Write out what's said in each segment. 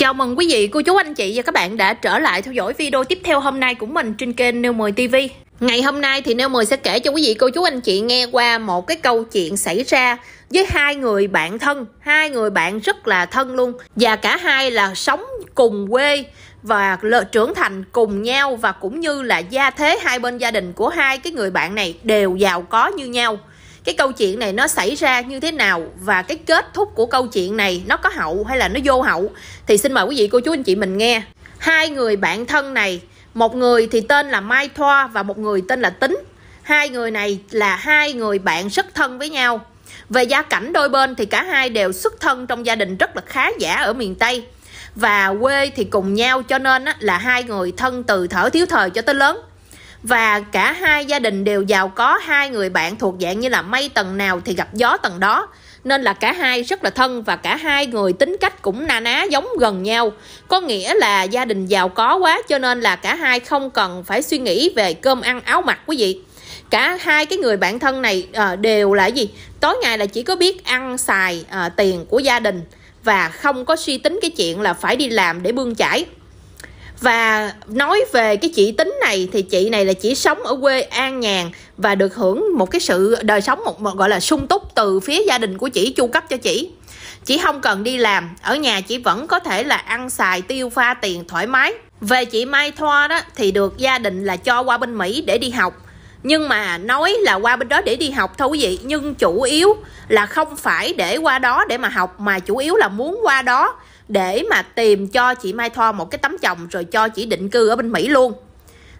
Chào mừng quý vị, cô chú, anh chị và các bạn đã trở lại theo dõi video tiếp theo hôm nay của mình trên kênh Nêu 10 TV. Ngày hôm nay thì Nêu 10 sẽ kể cho quý vị, cô chú, anh chị nghe qua một cái câu chuyện xảy ra với hai người bạn thân, hai người bạn rất là thân luôn và cả hai là sống cùng quê và trưởng thành cùng nhau và cũng như là gia thế hai bên gia đình của hai cái người bạn này đều giàu có như nhau cái câu chuyện này nó xảy ra như thế nào và cái kết thúc của câu chuyện này nó có hậu hay là nó vô hậu thì xin mời quý vị cô chú anh chị mình nghe hai người bạn thân này một người thì tên là Mai Thoa và một người tên là Tính hai người này là hai người bạn rất thân với nhau về gia cảnh đôi bên thì cả hai đều xuất thân trong gia đình rất là khá giả ở miền Tây và quê thì cùng nhau cho nên là hai người thân từ thở thiếu thời cho tới lớn và cả hai gia đình đều giàu có hai người bạn thuộc dạng như là mây tầng nào thì gặp gió tầng đó nên là cả hai rất là thân và cả hai người tính cách cũng na ná giống gần nhau có nghĩa là gia đình giàu có quá cho nên là cả hai không cần phải suy nghĩ về cơm ăn áo mặc quý vị cả hai cái người bạn thân này à, đều là gì tối ngày là chỉ có biết ăn xài à, tiền của gia đình và không có suy tính cái chuyện là phải đi làm để bươn chải và nói về cái chị tính này thì chị này là chỉ sống ở quê an nhàn và được hưởng một cái sự đời sống một, một gọi là sung túc từ phía gia đình của chị chu cấp cho chị chị không cần đi làm ở nhà chị vẫn có thể là ăn xài tiêu pha tiền thoải mái về chị mai thoa đó thì được gia đình là cho qua bên mỹ để đi học nhưng mà nói là qua bên đó để đi học thôi quý vị nhưng chủ yếu là không phải để qua đó để mà học mà chủ yếu là muốn qua đó để mà tìm cho chị Mai Thoa một cái tấm chồng rồi cho chị định cư ở bên Mỹ luôn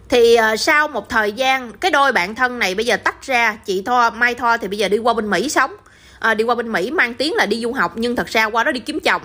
thì ờ, sau một thời gian cái đôi bạn thân này bây giờ tách ra chị Thoa Mai Thoa thì bây giờ đi qua bên Mỹ sống à, đi qua bên Mỹ mang tiếng là đi du học nhưng thật ra qua đó đi kiếm chồng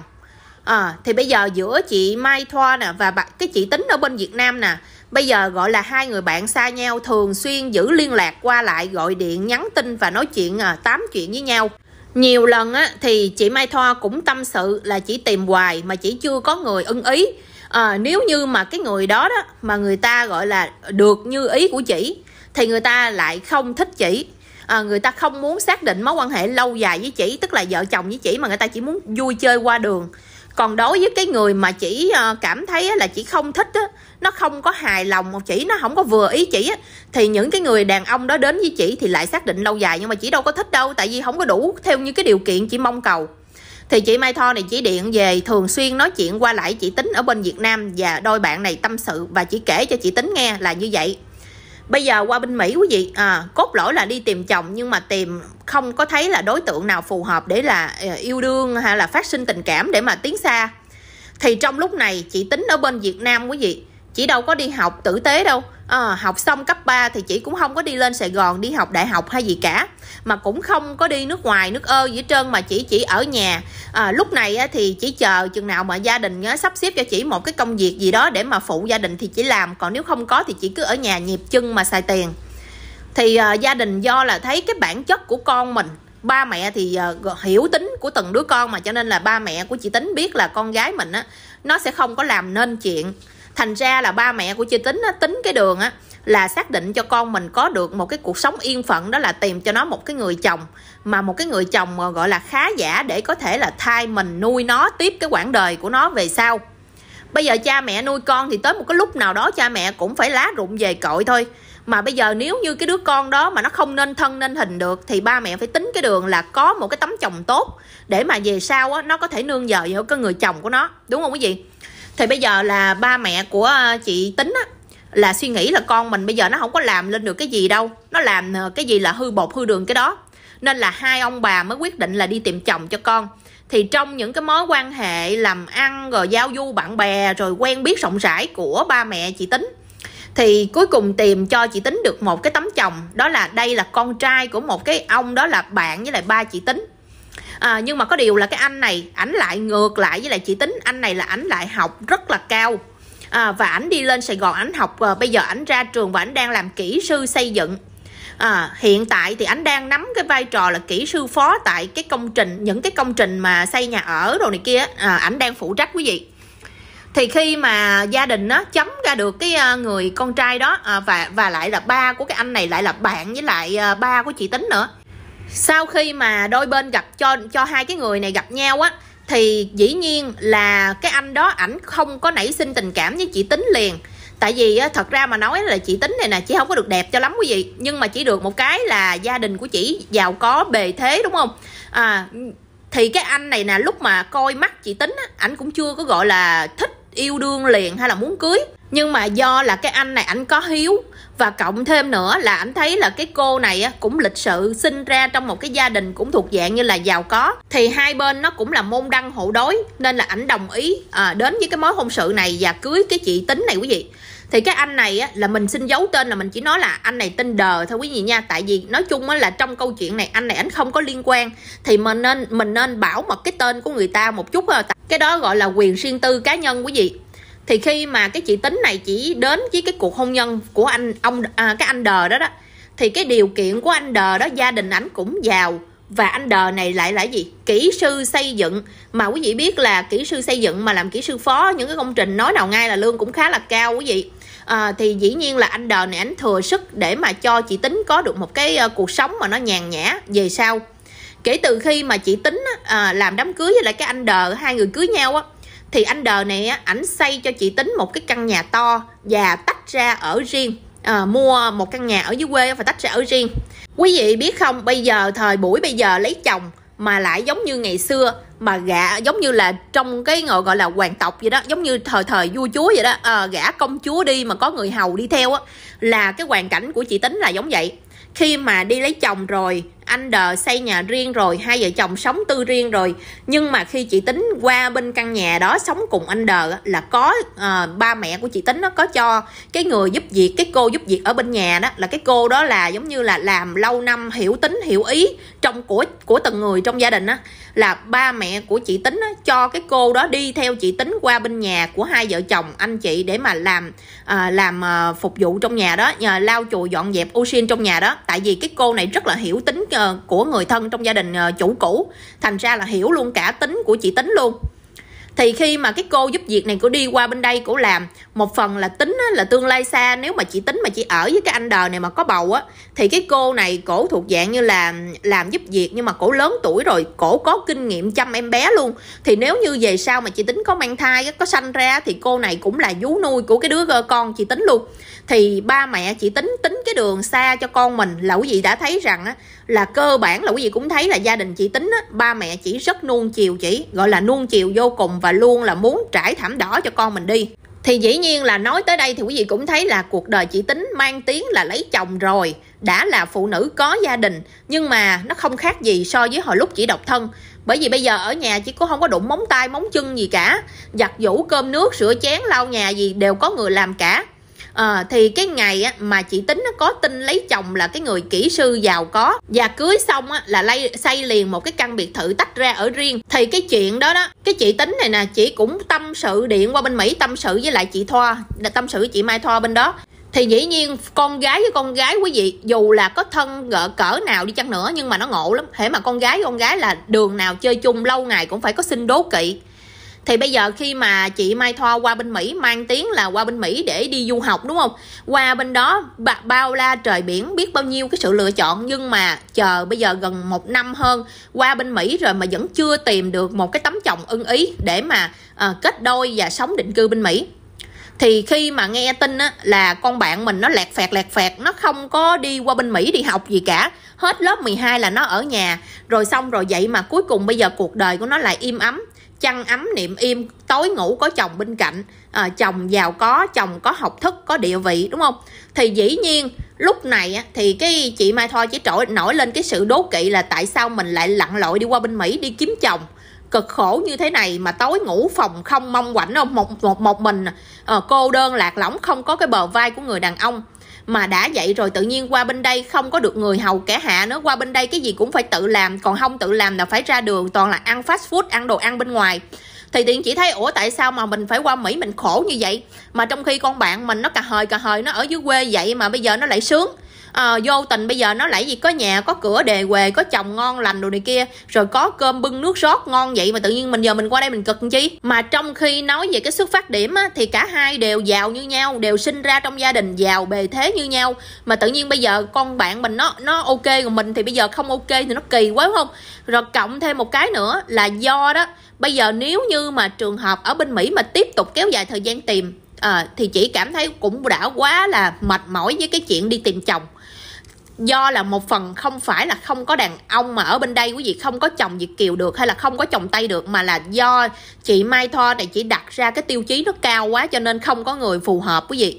à, thì bây giờ giữa chị Mai Thoa nè và cái chị tính ở bên Việt Nam nè bây giờ gọi là hai người bạn xa nhau thường xuyên giữ liên lạc qua lại gọi điện nhắn tin và nói chuyện à, tám chuyện với nhau nhiều lần á, thì chị Mai Thoa cũng tâm sự là chỉ tìm hoài mà chỉ chưa có người ưng ý à, nếu như mà cái người đó đó mà người ta gọi là được như ý của chị thì người ta lại không thích chị à, người ta không muốn xác định mối quan hệ lâu dài với chị tức là vợ chồng với chị mà người ta chỉ muốn vui chơi qua đường còn đối với cái người mà chỉ ờ, cảm thấy là chỉ không thích á nó không có hài lòng một chỉ nó không có vừa ý chỉ á thì những cái người đàn ông đó đến với chỉ thì lại xác định lâu dài nhưng mà chỉ đâu có thích đâu tại vì không có đủ theo những cái điều kiện chỉ mong cầu thì chị Mai Tho này chỉ điện về thường xuyên nói chuyện qua lại chị Tính ở bên Việt Nam và đôi bạn này tâm sự và chỉ kể cho chị Tính nghe là như vậy bây giờ qua bên mỹ quý vị à, cốt lõi là đi tìm chồng nhưng mà tìm không có thấy là đối tượng nào phù hợp để là à, yêu đương hay là phát sinh tình cảm để mà tiến xa thì trong lúc này chị tính ở bên việt nam quý vị chị đâu có đi học tử tế đâu à, học xong cấp 3 thì chị cũng không có đi lên Sài Gòn đi học đại học hay gì cả mà cũng không có đi nước ngoài nước ơ gì hết trơn mà chỉ chỉ ở nhà à, lúc này thì chỉ chờ chừng nào mà gia đình sắp xếp cho chị một cái công việc gì đó để mà phụ gia đình thì chỉ làm còn nếu không có thì chị cứ ở nhà nhịp chân mà xài tiền thì à, gia đình do là thấy cái bản chất của con mình ba mẹ thì uh, hiểu tính của từng đứa con mà cho nên là ba mẹ của chị tính biết là con gái mình á nó sẽ không có làm nên chuyện thành ra là ba mẹ của chị tính á, tính cái đường á là xác định cho con mình có được một cái cuộc sống yên phận đó là tìm cho nó một cái người chồng mà một cái người chồng gọi là khá giả để có thể là thay mình nuôi nó tiếp cái quãng đời của nó về sau bây giờ cha mẹ nuôi con thì tới một cái lúc nào đó cha mẹ cũng phải lá rụng về cội thôi mà bây giờ nếu như cái đứa con đó mà nó không nên thân nên hình được thì ba mẹ phải tính cái đường là có một cái tấm chồng tốt để mà về sau á, nó có thể nương nhờ vào cái người chồng của nó đúng không quý vị thì bây giờ là ba mẹ của ờ, chị tính á là suy nghĩ là con mình bây giờ nó không có làm lên được cái gì đâu nó làm ờ, cái gì là hư bột hư đường cái đó nên là hai ông bà mới quyết định là đi tìm chồng cho con thì trong những cái mối quan hệ làm ăn rồi giao du bạn bè rồi quen biết rộng rãi của ba mẹ chị tính thì cuối cùng tìm cho chị tính được một cái tấm chồng đó là đây là con trai của một cái ông đó là bạn với lại ba chị tính à, nhưng mà có điều là cái anh này ảnh lại ngược lại với lại chị tính anh này là ảnh lại học rất là cao à, và ảnh đi lên sài gòn ảnh học à, bây giờ ảnh ra trường và ảnh đang làm kỹ sư xây dựng à, hiện tại thì ảnh đang nắm cái vai trò là kỹ sư phó tại cái công trình những cái công trình mà xây nhà ở rồi này kia à, ảnh đang phụ trách quý vị thì khi mà gia đình nó chấm ra được cái ờ, người con trai đó ờ, và và lại là ba của cái anh này lại là bạn với lại ba của chị tính nữa sau khi mà đôi bên gặp cho cho hai cái người này gặp nhau á thì dĩ nhiên là cái anh đó ảnh không có nảy sinh tình cảm với chị tính liền tại vì á, thật ra mà nói là chị tính này nè chị không có được đẹp cho lắm quý vị nhưng mà chỉ được một cái là gia đình của chị giàu có bề thế đúng không à thì cái anh này nè lúc mà coi mắt chị tính á ảnh cũng chưa có gọi là thích yêu đương liền hay là muốn cưới nhưng mà do là cái anh này ảnh có hiếu và cộng thêm nữa là ảnh thấy là cái cô này cũng lịch sự sinh ra trong một cái gia đình cũng thuộc dạng như là giàu có thì hai bên nó cũng là môn đăng hộ đối nên là ảnh đồng ý à, đến với cái mối hôn sự này và cưới cái chị tính này quý vị thì cái anh này á, là mình xin giấu tên là mình chỉ nói là anh này tên đờ thôi quý vị nha tại vì nói chung á, là trong câu chuyện này anh này ảnh không có liên quan thì mình nên mình nên bảo mật cái tên của người ta một chút thôi cái đó gọi là quyền riêng tư cá nhân quý vị thì khi mà cái chị tính này chỉ đến với cái cuộc hôn nhân của anh ông à, cái anh đờ đó đó thì cái điều kiện của anh đờ đó gia đình ảnh cũng giàu và anh đờ này lại là gì kỹ sư xây dựng mà quý vị biết là kỹ sư xây dựng mà làm kỹ sư phó những cái công trình nói nào ngay là lương cũng khá là cao quý vị à, thì dĩ nhiên là anh đờ này anh thừa sức để mà cho chị tính có được một cái ờ, cuộc sống mà nó nhàn nhã về sau kể từ khi mà chị tính à, làm đám cưới với lại cái anh đờ hai người cưới nhau á thì anh đờ này á ảnh xây cho chị tính một cái căn nhà to và tách ra ở riêng à, mua một căn nhà ở dưới quê và tách ra ở riêng quý vị biết không bây giờ thời buổi bây giờ lấy chồng mà lại giống như ngày xưa mà gả giống như là trong cái ngồi gọi là hoàng tộc vậy đó giống như thời thời vua chúa vậy đó à, gả công chúa đi mà có người hầu đi theo á là cái hoàn cảnh của chị tính là giống vậy khi mà đi lấy chồng rồi anh đờ xây nhà riêng rồi hai vợ chồng sống tư riêng rồi nhưng mà khi chị tính qua bên căn nhà đó sống cùng anh đờ là có uh, ba mẹ của chị tính nó có cho cái người giúp việc cái cô giúp việc ở bên nhà đó là cái cô đó là giống như là làm lâu năm hiểu tính hiểu ý trong của của từng người trong gia đình á là ba mẹ của chị tính á, cho cái cô đó đi theo chị tính qua bên nhà của hai vợ chồng anh chị để mà làm à, làm à, phục vụ trong nhà đó nhờ lau chùi dọn dẹp ô xin trong nhà đó tại vì cái cô này rất là hiểu tính Ờ, của người thân trong gia đình ờ, chủ cũ thành ra là hiểu luôn cả tính của chị tính luôn thì khi mà cái cô giúp việc này cô đi qua bên đây cổ làm một phần là tính là tương lai xa nếu mà chị tính mà chị ở với cái anh đời này mà có bầu á thì cái cô này cổ thuộc dạng như là làm giúp việc nhưng mà cổ lớn tuổi rồi cổ có kinh nghiệm chăm em bé luôn thì nếu như về sau mà chị tính có mang thai có sanh ra thì cô này cũng là vú nuôi của cái đứa con chị tính luôn thì ba mẹ chỉ tính tính cái đường xa cho con mình là quý vị đã thấy rằng á, là cơ bản là quý vị cũng thấy là gia đình chị tính á, ba mẹ chỉ rất nuông chiều chỉ gọi là nuông chiều vô cùng và luôn là muốn trải thảm đỏ cho con mình đi thì dĩ nhiên là nói tới đây thì quý vị cũng thấy là cuộc đời chị tính mang tiếng là lấy chồng rồi đã là phụ nữ có gia đình nhưng mà nó không khác gì so với hồi lúc chị độc thân bởi vì bây giờ ở nhà chị cũng không có đụng móng tay móng chân gì cả giặt giũ cơm nước sửa chén lau nhà gì đều có người làm cả à, thì cái ngày á, mà chị tính nó có tin lấy chồng là cái người kỹ sư giàu có và cưới xong á, là lay, xây liền một cái căn biệt thự tách ra ở riêng thì cái chuyện đó đó cái chị tính này nè chị cũng tâm sự điện qua bên mỹ tâm sự với lại chị thoa tâm sự với chị mai thoa bên đó thì dĩ nhiên con gái với con gái quý vị dù là có thân gỡ cỡ nào đi chăng nữa nhưng mà nó ngộ lắm thế mà con gái con gái là đường nào chơi chung lâu ngày cũng phải có sinh đố kỵ thì bây giờ khi mà chị Mai Thoa qua bên Mỹ mang tiếng là qua bên Mỹ để đi du học đúng không qua bên đó bao la trời biển biết bao nhiêu cái sự lựa chọn nhưng mà chờ bây giờ gần một năm hơn qua bên Mỹ rồi mà vẫn chưa tìm được một cái tấm chồng ưng ý để mà à, kết đôi và sống định cư bên Mỹ thì khi mà nghe tin á, là con bạn mình nó lẹt phẹt lẹt phẹt nó không có đi qua bên Mỹ đi học gì cả hết lớp 12 là nó ở nhà rồi xong rồi vậy mà cuối cùng bây giờ cuộc đời của nó lại im ấm chăn ấm niệm im tối ngủ có chồng bên cạnh à, chồng giàu có chồng có học thức có địa vị đúng không thì dĩ nhiên lúc này thì cái chị mai thoa chỉ trỗi nổi lên cái sự đố kỵ là tại sao mình lại lặn lội đi qua bên mỹ đi kiếm chồng cực khổ như thế này mà tối ngủ phòng không mong quạnh không một một một mình à, cô đơn lạc lõng không có cái bờ vai của người đàn ông mà đã vậy rồi tự nhiên qua bên đây không có được người hầu kẻ hạ nữa qua bên đây cái gì cũng phải tự làm còn không tự làm là phải ra đường toàn là ăn fast food ăn đồ ăn bên ngoài thì tiện chỉ thấy ủa tại sao mà mình phải qua mỹ mình khổ như vậy mà trong khi con bạn mình nó cà hời cà hời nó ở dưới quê vậy mà bây giờ nó lại sướng à, vô tình bây giờ nó lại gì có nhà có cửa đề quề có chồng ngon lành đồ này kia rồi có cơm bưng nước rót ngon vậy mà tự nhiên mình giờ mình qua đây mình cực chi mà trong khi nói về cái xuất phát điểm á, thì cả hai đều giàu như nhau đều sinh ra trong gia đình giàu bề thế như nhau mà tự nhiên bây giờ con bạn mình nó nó ok còn mình thì bây giờ không ok thì nó kỳ quá không rồi cộng thêm một cái nữa là do đó bây giờ nếu như mà trường hợp ở bên mỹ mà tiếp tục kéo dài thời gian tìm à, thì chỉ cảm thấy cũng đã quá là mệt mỏi với cái chuyện đi tìm chồng do là một phần không phải là không có đàn ông mà ở bên đây quý vị không có chồng Việt kiều được hay là không có chồng tây được mà là do chị mai tho này chỉ đặt ra cái tiêu chí nó cao quá cho nên không có người phù hợp quý vị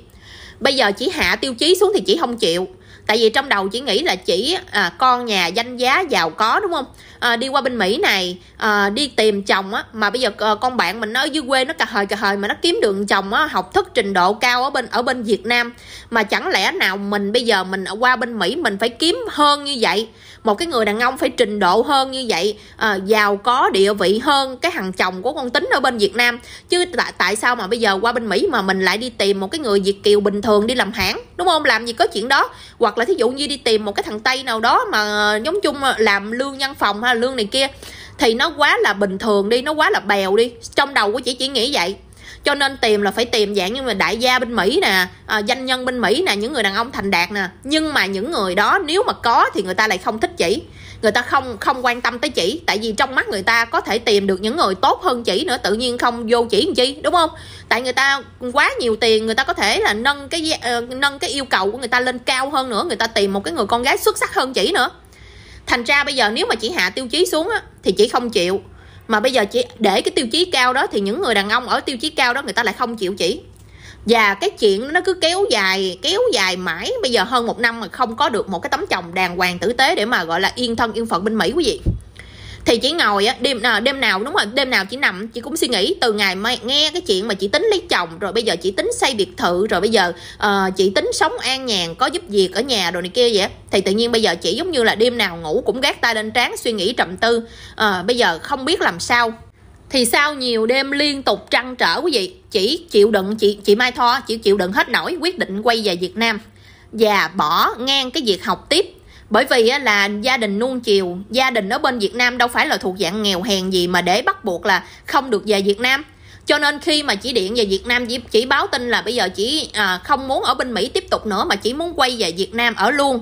bây giờ chỉ hạ tiêu chí xuống thì chỉ không chịu tại vì trong đầu chỉ nghĩ là chỉ à, con nhà danh giá giàu có đúng không à, đi qua bên mỹ này à, đi tìm chồng á mà bây giờ à, con bạn mình nó ở dưới quê nó cà hời cà hời mà nó kiếm được chồng á học thức trình độ cao ở bên ở bên việt nam mà chẳng lẽ nào mình bây giờ mình qua bên mỹ mình phải kiếm hơn như vậy một cái người đàn ông phải trình độ hơn như vậy à, giàu có địa vị hơn cái thằng chồng của con tính ở bên việt nam chứ tại tại sao mà bây giờ qua bên mỹ mà mình lại đi tìm một cái người việt kiều bình thường đi làm hãng đúng không làm gì có chuyện đó hoặc là thí dụ như đi tìm một cái thằng tây nào đó mà à, giống chung làm lương nhân phòng hay lương này kia thì nó quá là bình thường đi nó quá là bèo đi trong đầu của chị chỉ nghĩ vậy cho nên tìm là phải tìm dạng như là đại gia bên mỹ nè à, doanh nhân bên mỹ nè những người đàn ông thành đạt nè nhưng mà những người đó nếu mà có thì người ta lại không thích chỉ người ta không không quan tâm tới chỉ tại vì trong mắt người ta có thể tìm được những người tốt hơn chỉ nữa tự nhiên không vô chỉ làm chi đúng không tại người ta quá nhiều tiền người ta có thể là nâng cái uh, nâng cái yêu cầu của người ta lên cao hơn nữa người ta tìm một cái người con gái xuất sắc hơn chỉ nữa thành ra bây giờ nếu mà chỉ hạ tiêu chí xuống á, thì chỉ không chịu mà bây giờ chỉ để cái tiêu chí cao đó thì những người đàn ông ở tiêu chí cao đó người ta lại không chịu chỉ và cái chuyện nó cứ kéo dài kéo dài mãi bây giờ hơn một năm mà không có được một cái tấm chồng đàng hoàng tử tế để mà gọi là yên thân yên phận bên mỹ quý vị thì chị ngồi á đêm nào đêm nào đúng rồi đêm nào chỉ nằm chị cũng suy nghĩ từ ngày mà nghe cái chuyện mà chị tính lấy chồng rồi bây giờ chị tính xây biệt thự rồi bây giờ uh, chị tính sống an nhàn có giúp việc ở nhà rồi này kia vậy thì tự nhiên bây giờ chị giống như là đêm nào ngủ cũng gác tay lên trán suy nghĩ trầm tư uh, bây giờ không biết làm sao thì sau nhiều đêm liên tục trăn trở quý vị chỉ chịu đựng chị chị mai tho chỉ chịu đựng hết nổi quyết định quay về việt nam và bỏ ngang cái việc học tiếp bởi vì là gia đình nuông chiều gia đình ở bên việt nam đâu phải là thuộc dạng nghèo hèn gì mà để bắt buộc là không được về việt nam cho nên khi mà chỉ điện về Việt Nam chỉ, báo tin là bây giờ chỉ à, không muốn ở bên Mỹ tiếp tục nữa mà chỉ muốn quay về Việt Nam ở luôn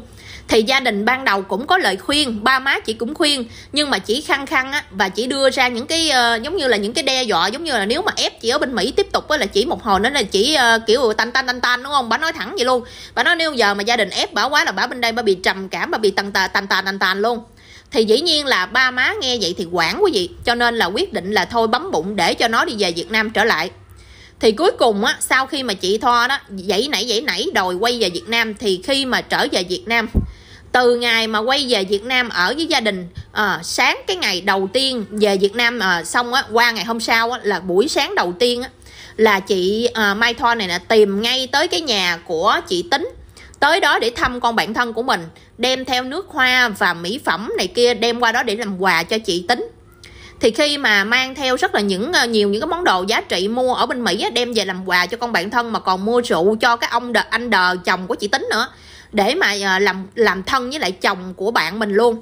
thì gia đình ban đầu cũng có lời khuyên ba má chị cũng khuyên nhưng mà chỉ khăng khăng á và chỉ đưa ra những cái uh, giống như là những cái đe dọa giống như là nếu mà ép chị ở bên mỹ tiếp tục á là chỉ một hồi nữa là chỉ uh, kiểu tanh tanh tanh tanh đúng không bà nói thẳng vậy luôn bà nói nếu giờ mà gia đình ép bà quá là bà bên đây bà bị trầm cảm bà bị tàn tàn tàn tàn tàn tàn luôn thì dĩ nhiên là ba má nghe vậy thì quản quý vị cho nên là quyết định là thôi bấm bụng để cho nó đi về việt nam trở lại thì cuối cùng á sau khi mà chị thoa đó dãy nãy dãy nãy đòi quay về việt nam thì khi mà trở về việt nam từ ngày mà quay về Việt Nam ở với gia đình à, sáng cái ngày đầu tiên về Việt Nam à, xong á qua ngày hôm sau á, là buổi sáng đầu tiên á, là chị à, Mai Thoa này là tìm ngay tới cái nhà của chị Tính tới đó để thăm con bạn thân của mình đem theo nước hoa và mỹ phẩm này kia đem qua đó để làm quà cho chị Tính thì khi mà mang theo rất là những ờ, nhiều những cái món đồ giá trị mua ở bên mỹ đem về làm quà cho con bạn thân mà còn mua rượu cho cái ông đờ, anh đờ chồng của chị tính nữa để mà ờ, làm làm thân với lại chồng của bạn mình luôn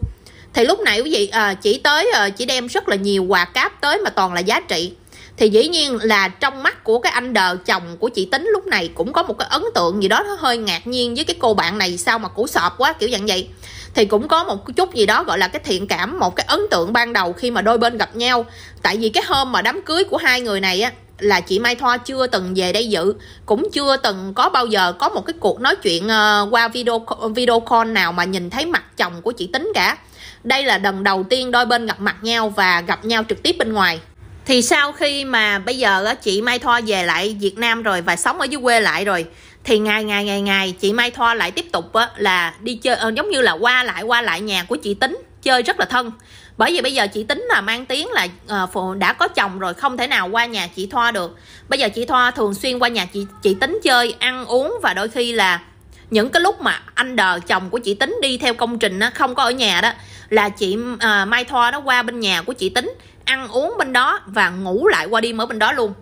thì lúc này quý vị ờ, chỉ tới chỉ đem rất là nhiều quà cáp tới mà toàn là giá trị thì dĩ nhiên là trong mắt của cái anh đờ chồng của chị tính lúc này cũng có một cái ấn tượng gì đó nó hơi ngạc nhiên với cái cô bạn này sao mà cũ sọp quá kiểu dạng vậy thì cũng có một chút gì đó gọi là cái thiện cảm một cái ấn tượng ban đầu khi mà đôi bên gặp nhau tại vì cái hôm mà đám cưới của hai người này á là chị Mai Thoa chưa từng về đây dự cũng chưa từng có bao giờ có một cái cuộc nói chuyện ờ, qua video video call nào mà nhìn thấy mặt chồng của chị tính cả đây là lần đầu tiên đôi bên gặp mặt nhau và gặp nhau trực tiếp bên ngoài thì sau khi mà bây giờ chị Mai Thoa về lại Việt Nam rồi và sống ở dưới quê lại rồi thì ngày ngày ngày ngày chị Mai Thoa lại tiếp tục á, là đi chơi ờ, giống như là qua lại qua lại nhà của chị Tính chơi rất là thân bởi vì bây giờ chị tính là mang tiếng là ờ, đã có chồng rồi không thể nào qua nhà chị thoa được bây giờ chị thoa thường xuyên qua nhà chị chị tính chơi ăn uống và đôi khi là những cái lúc mà anh đờ chồng của chị tính đi theo công trình đó, không có ở nhà đó là chị uh, mai thoa nó qua bên nhà của chị tính ăn uống bên đó và ngủ lại qua đêm ở bên đó luôn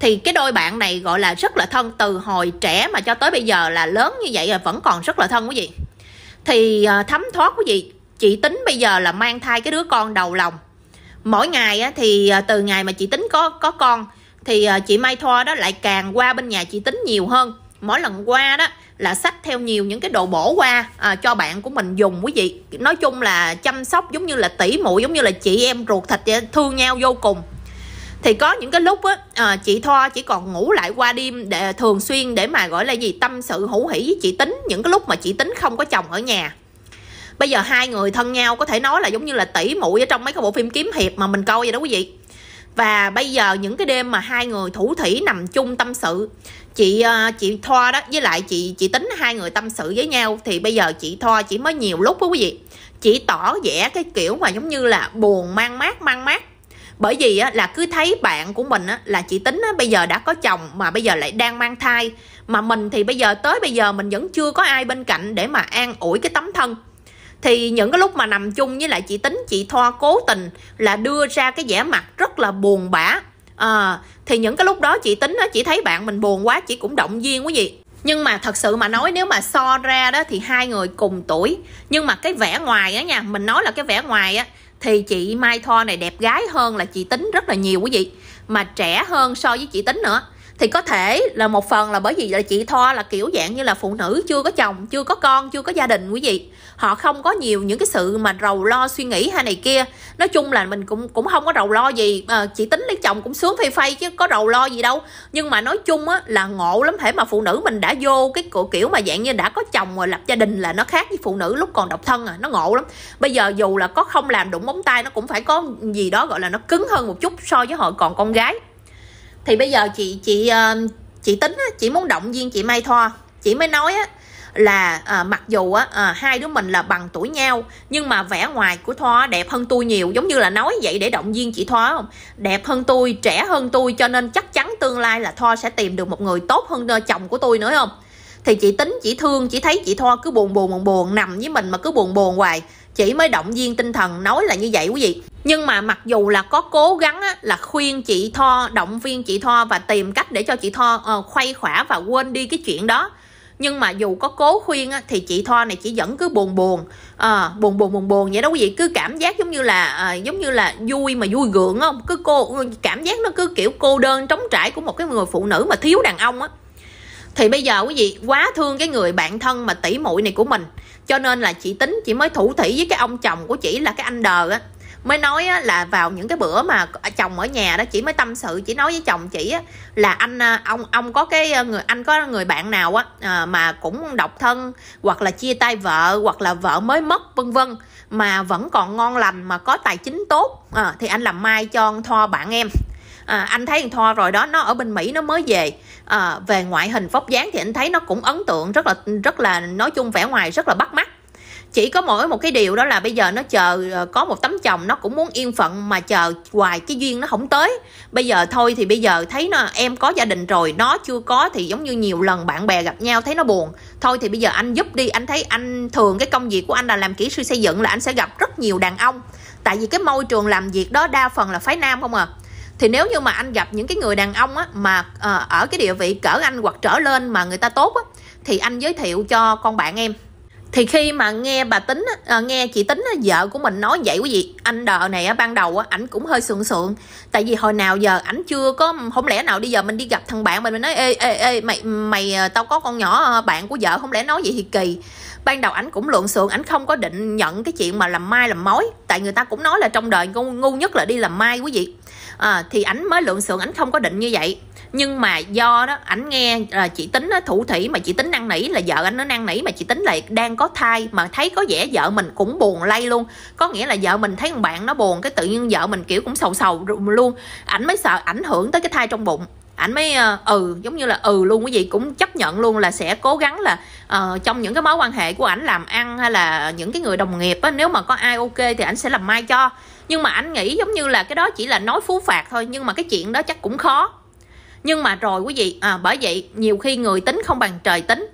thì cái đôi bạn này gọi là rất là thân từ hồi trẻ mà cho tới bây giờ là lớn như vậy rồi vẫn còn rất là thân quý vị thì ờ, thấm thoát quý vị chị tính bây giờ là mang thai cái đứa con đầu lòng mỗi ngày á, thì ờ, từ ngày mà chị tính có có con thì ờ, chị mai thoa đó lại càng qua bên nhà chị tính nhiều hơn mỗi lần qua đó là sách theo nhiều những cái đồ bổ qua à, cho bạn của mình dùng quý vị nói chung là chăm sóc giống như là tỉ muội giống như là chị em ruột thịt thương nhau vô cùng thì có những cái lúc á à, chị thoa chỉ còn ngủ lại qua đêm để ờ, thường xuyên để mà gọi là gì tâm sự hữu hỷ với chị tính những cái lúc mà chị tính không có chồng ở nhà bây giờ hai người thân nhau có thể nói là giống như là tỷ muội ở trong mấy cái bộ phim kiếm hiệp mà mình coi vậy đó quý vị và bây giờ những cái đêm mà hai người thủ thủy nằm chung tâm sự chị ờ, chị thoa đó với lại chị chị tính hai người tâm sự với nhau thì bây giờ chị thoa chỉ mới nhiều lúc đó quý vị chị tỏ vẻ cái kiểu mà giống như là buồn mang mát mang mát bởi vì á, là cứ thấy bạn của mình á, là chị tính á, bây giờ đã có chồng mà bây giờ lại đang mang thai mà mình thì bây giờ tới bây giờ mình vẫn chưa có ai bên cạnh để mà an ủi cái tấm thân thì những cái lúc mà nằm chung với lại chị tính chị thoa cố tình là đưa ra cái vẻ mặt rất là buồn bã à, thì những cái lúc đó chị tính á, chị thấy bạn mình buồn quá chị cũng động viên quý vị nhưng mà thật sự mà nói nếu mà so ra đó thì hai người cùng tuổi nhưng mà cái vẻ ngoài á nha mình nói là cái vẻ ngoài á thì chị Mai Tho này đẹp gái hơn là chị Tính rất là nhiều quý vị mà trẻ hơn so với chị Tính nữa thì có thể là một phần là bởi vì là chị thoa là kiểu dạng như là phụ nữ chưa có chồng chưa có con chưa có gia đình quý vị họ không có nhiều những cái sự mà rầu lo suy nghĩ hay này kia nói chung là mình cũng cũng không có rầu lo gì à, chị tính lấy chồng cũng sướng phay phay chứ có rầu lo gì đâu nhưng mà nói chung á là ngộ lắm thể mà phụ nữ mình đã vô cái kiểu mà dạng như đã có chồng rồi lập gia đình là nó khác với phụ nữ lúc còn độc thân à nó ngộ lắm bây giờ dù là có không làm đụng móng tay nó cũng phải có gì đó gọi là nó cứng hơn một chút so với họ còn con gái thì bây giờ chị chị ờ, chị tính chị muốn động viên chị Mai Thoa chị mới nói là à, mặc dù á, à, hai đứa mình là bằng tuổi nhau nhưng mà vẻ ngoài của Thoa đẹp hơn tôi nhiều giống như là nói vậy để động viên chị Thoa không đẹp hơn tôi trẻ hơn tôi cho nên chắc chắn tương lai là Thoa sẽ tìm được một người tốt hơn chồng của tôi nữa không thì chị tính chị thương chị thấy chị Thoa cứ buồn buồn buồn buồn nằm với mình mà cứ buồn buồn hoài chị mới động viên tinh thần nói là như vậy quý vị nhưng mà mặc dù là có cố gắng á, là khuyên chị Tho động viên chị Tho và tìm cách để cho chị Tho uh, khuây khỏa và quên đi cái chuyện đó nhưng mà dù có cố khuyên á, thì chị Tho này chỉ vẫn cứ buồn buồn à, buồn buồn buồn buồn vậy đó quý vị cứ cảm giác giống như là à, giống như là vui mà vui gượng không cứ cô ừ, cảm giác nó cứ kiểu cô đơn trống trải của một cái người phụ nữ mà thiếu đàn ông á thì bây giờ quý vị quá thương cái người bạn thân mà tỷ muội này của mình cho nên là chị tính chị mới thủ thủy với cái ông chồng của chị là cái anh đờ á mới nói là vào những cái bữa mà chồng ở nhà đó chỉ mới tâm sự chỉ nói với chồng chỉ là anh à, ông ông có cái à, người anh có người bạn nào á à, mà cũng độc thân hoặc là chia tay vợ hoặc là vợ mới mất vân vân mà vẫn còn ngon lành mà có tài chính tốt thì anh làm mai cho thoa bạn em à, anh thấy thằng Thoa rồi đó nó ở bên Mỹ nó mới về à, về ngoại hình vóc dáng thì anh thấy nó cũng ấn tượng rất là rất là nói chung vẻ ngoài rất là bắt mắt chỉ có mỗi một cái điều đó là bây giờ nó chờ ờ, có một tấm chồng nó cũng muốn yên phận mà chờ hoài cái duyên nó không tới bây giờ thôi thì bây giờ thấy nó em có gia đình rồi nó chưa có thì giống như nhiều lần bạn bè gặp nhau thấy nó buồn thôi thì bây giờ anh giúp đi anh thấy anh thường cái công việc của anh là làm kỹ sư xây dựng là anh sẽ gặp rất nhiều đàn ông tại vì cái môi trường làm việc đó đa phần là phái nam không à thì nếu như mà anh gặp những cái người đàn ông á mà ờ, ở cái địa vị cỡ anh hoặc trở lên mà người ta tốt á thì anh giới thiệu cho con bạn em thì khi mà nghe bà tính à, nghe chị tính vợ của mình nói vậy quý vị anh đờ này ban đầu á ảnh cũng hơi sượng sượng tại vì hồi nào giờ ảnh chưa có không lẽ nào đi giờ mình đi gặp thằng bạn mình mình nói ê ê ê mày mày ờ, tao có con nhỏ ờ, bạn của vợ không lẽ nói vậy thì kỳ ban đầu ảnh cũng luận sượng ảnh không có định nhận cái chuyện mà làm mai làm mối tại người ta cũng nói là trong đời ngu, ngu nhất là đi làm mai quý vị à, thì ảnh mới luận sượng ảnh không có định như vậy nhưng mà do đó ảnh nghe là chị tính nó thủ thủy mà chị tính năn nỉ là vợ anh nó năn nỉ mà chị tính lại đang có thai mà thấy có vẻ vợ mình cũng buồn lây luôn có nghĩa là vợ mình thấy thằng bạn nó buồn cái tự nhiên vợ mình kiểu cũng sầu sầu luôn ảnh mới sợ ảnh hưởng tới cái thai trong bụng ảnh mới ờ, ừ giống như là ừ luôn cái gì cũng chấp nhận luôn là sẽ cố gắng là uh, trong những cái mối quan hệ của ảnh làm ăn hay là những cái người đồng nghiệp á nếu mà có ai ok thì ảnh sẽ làm mai cho nhưng mà ảnh nghĩ giống như là cái đó chỉ là nói phú phạt thôi nhưng mà cái chuyện đó chắc cũng khó nhưng mà rồi quý vị à, bởi vậy nhiều khi người tính không bằng trời tính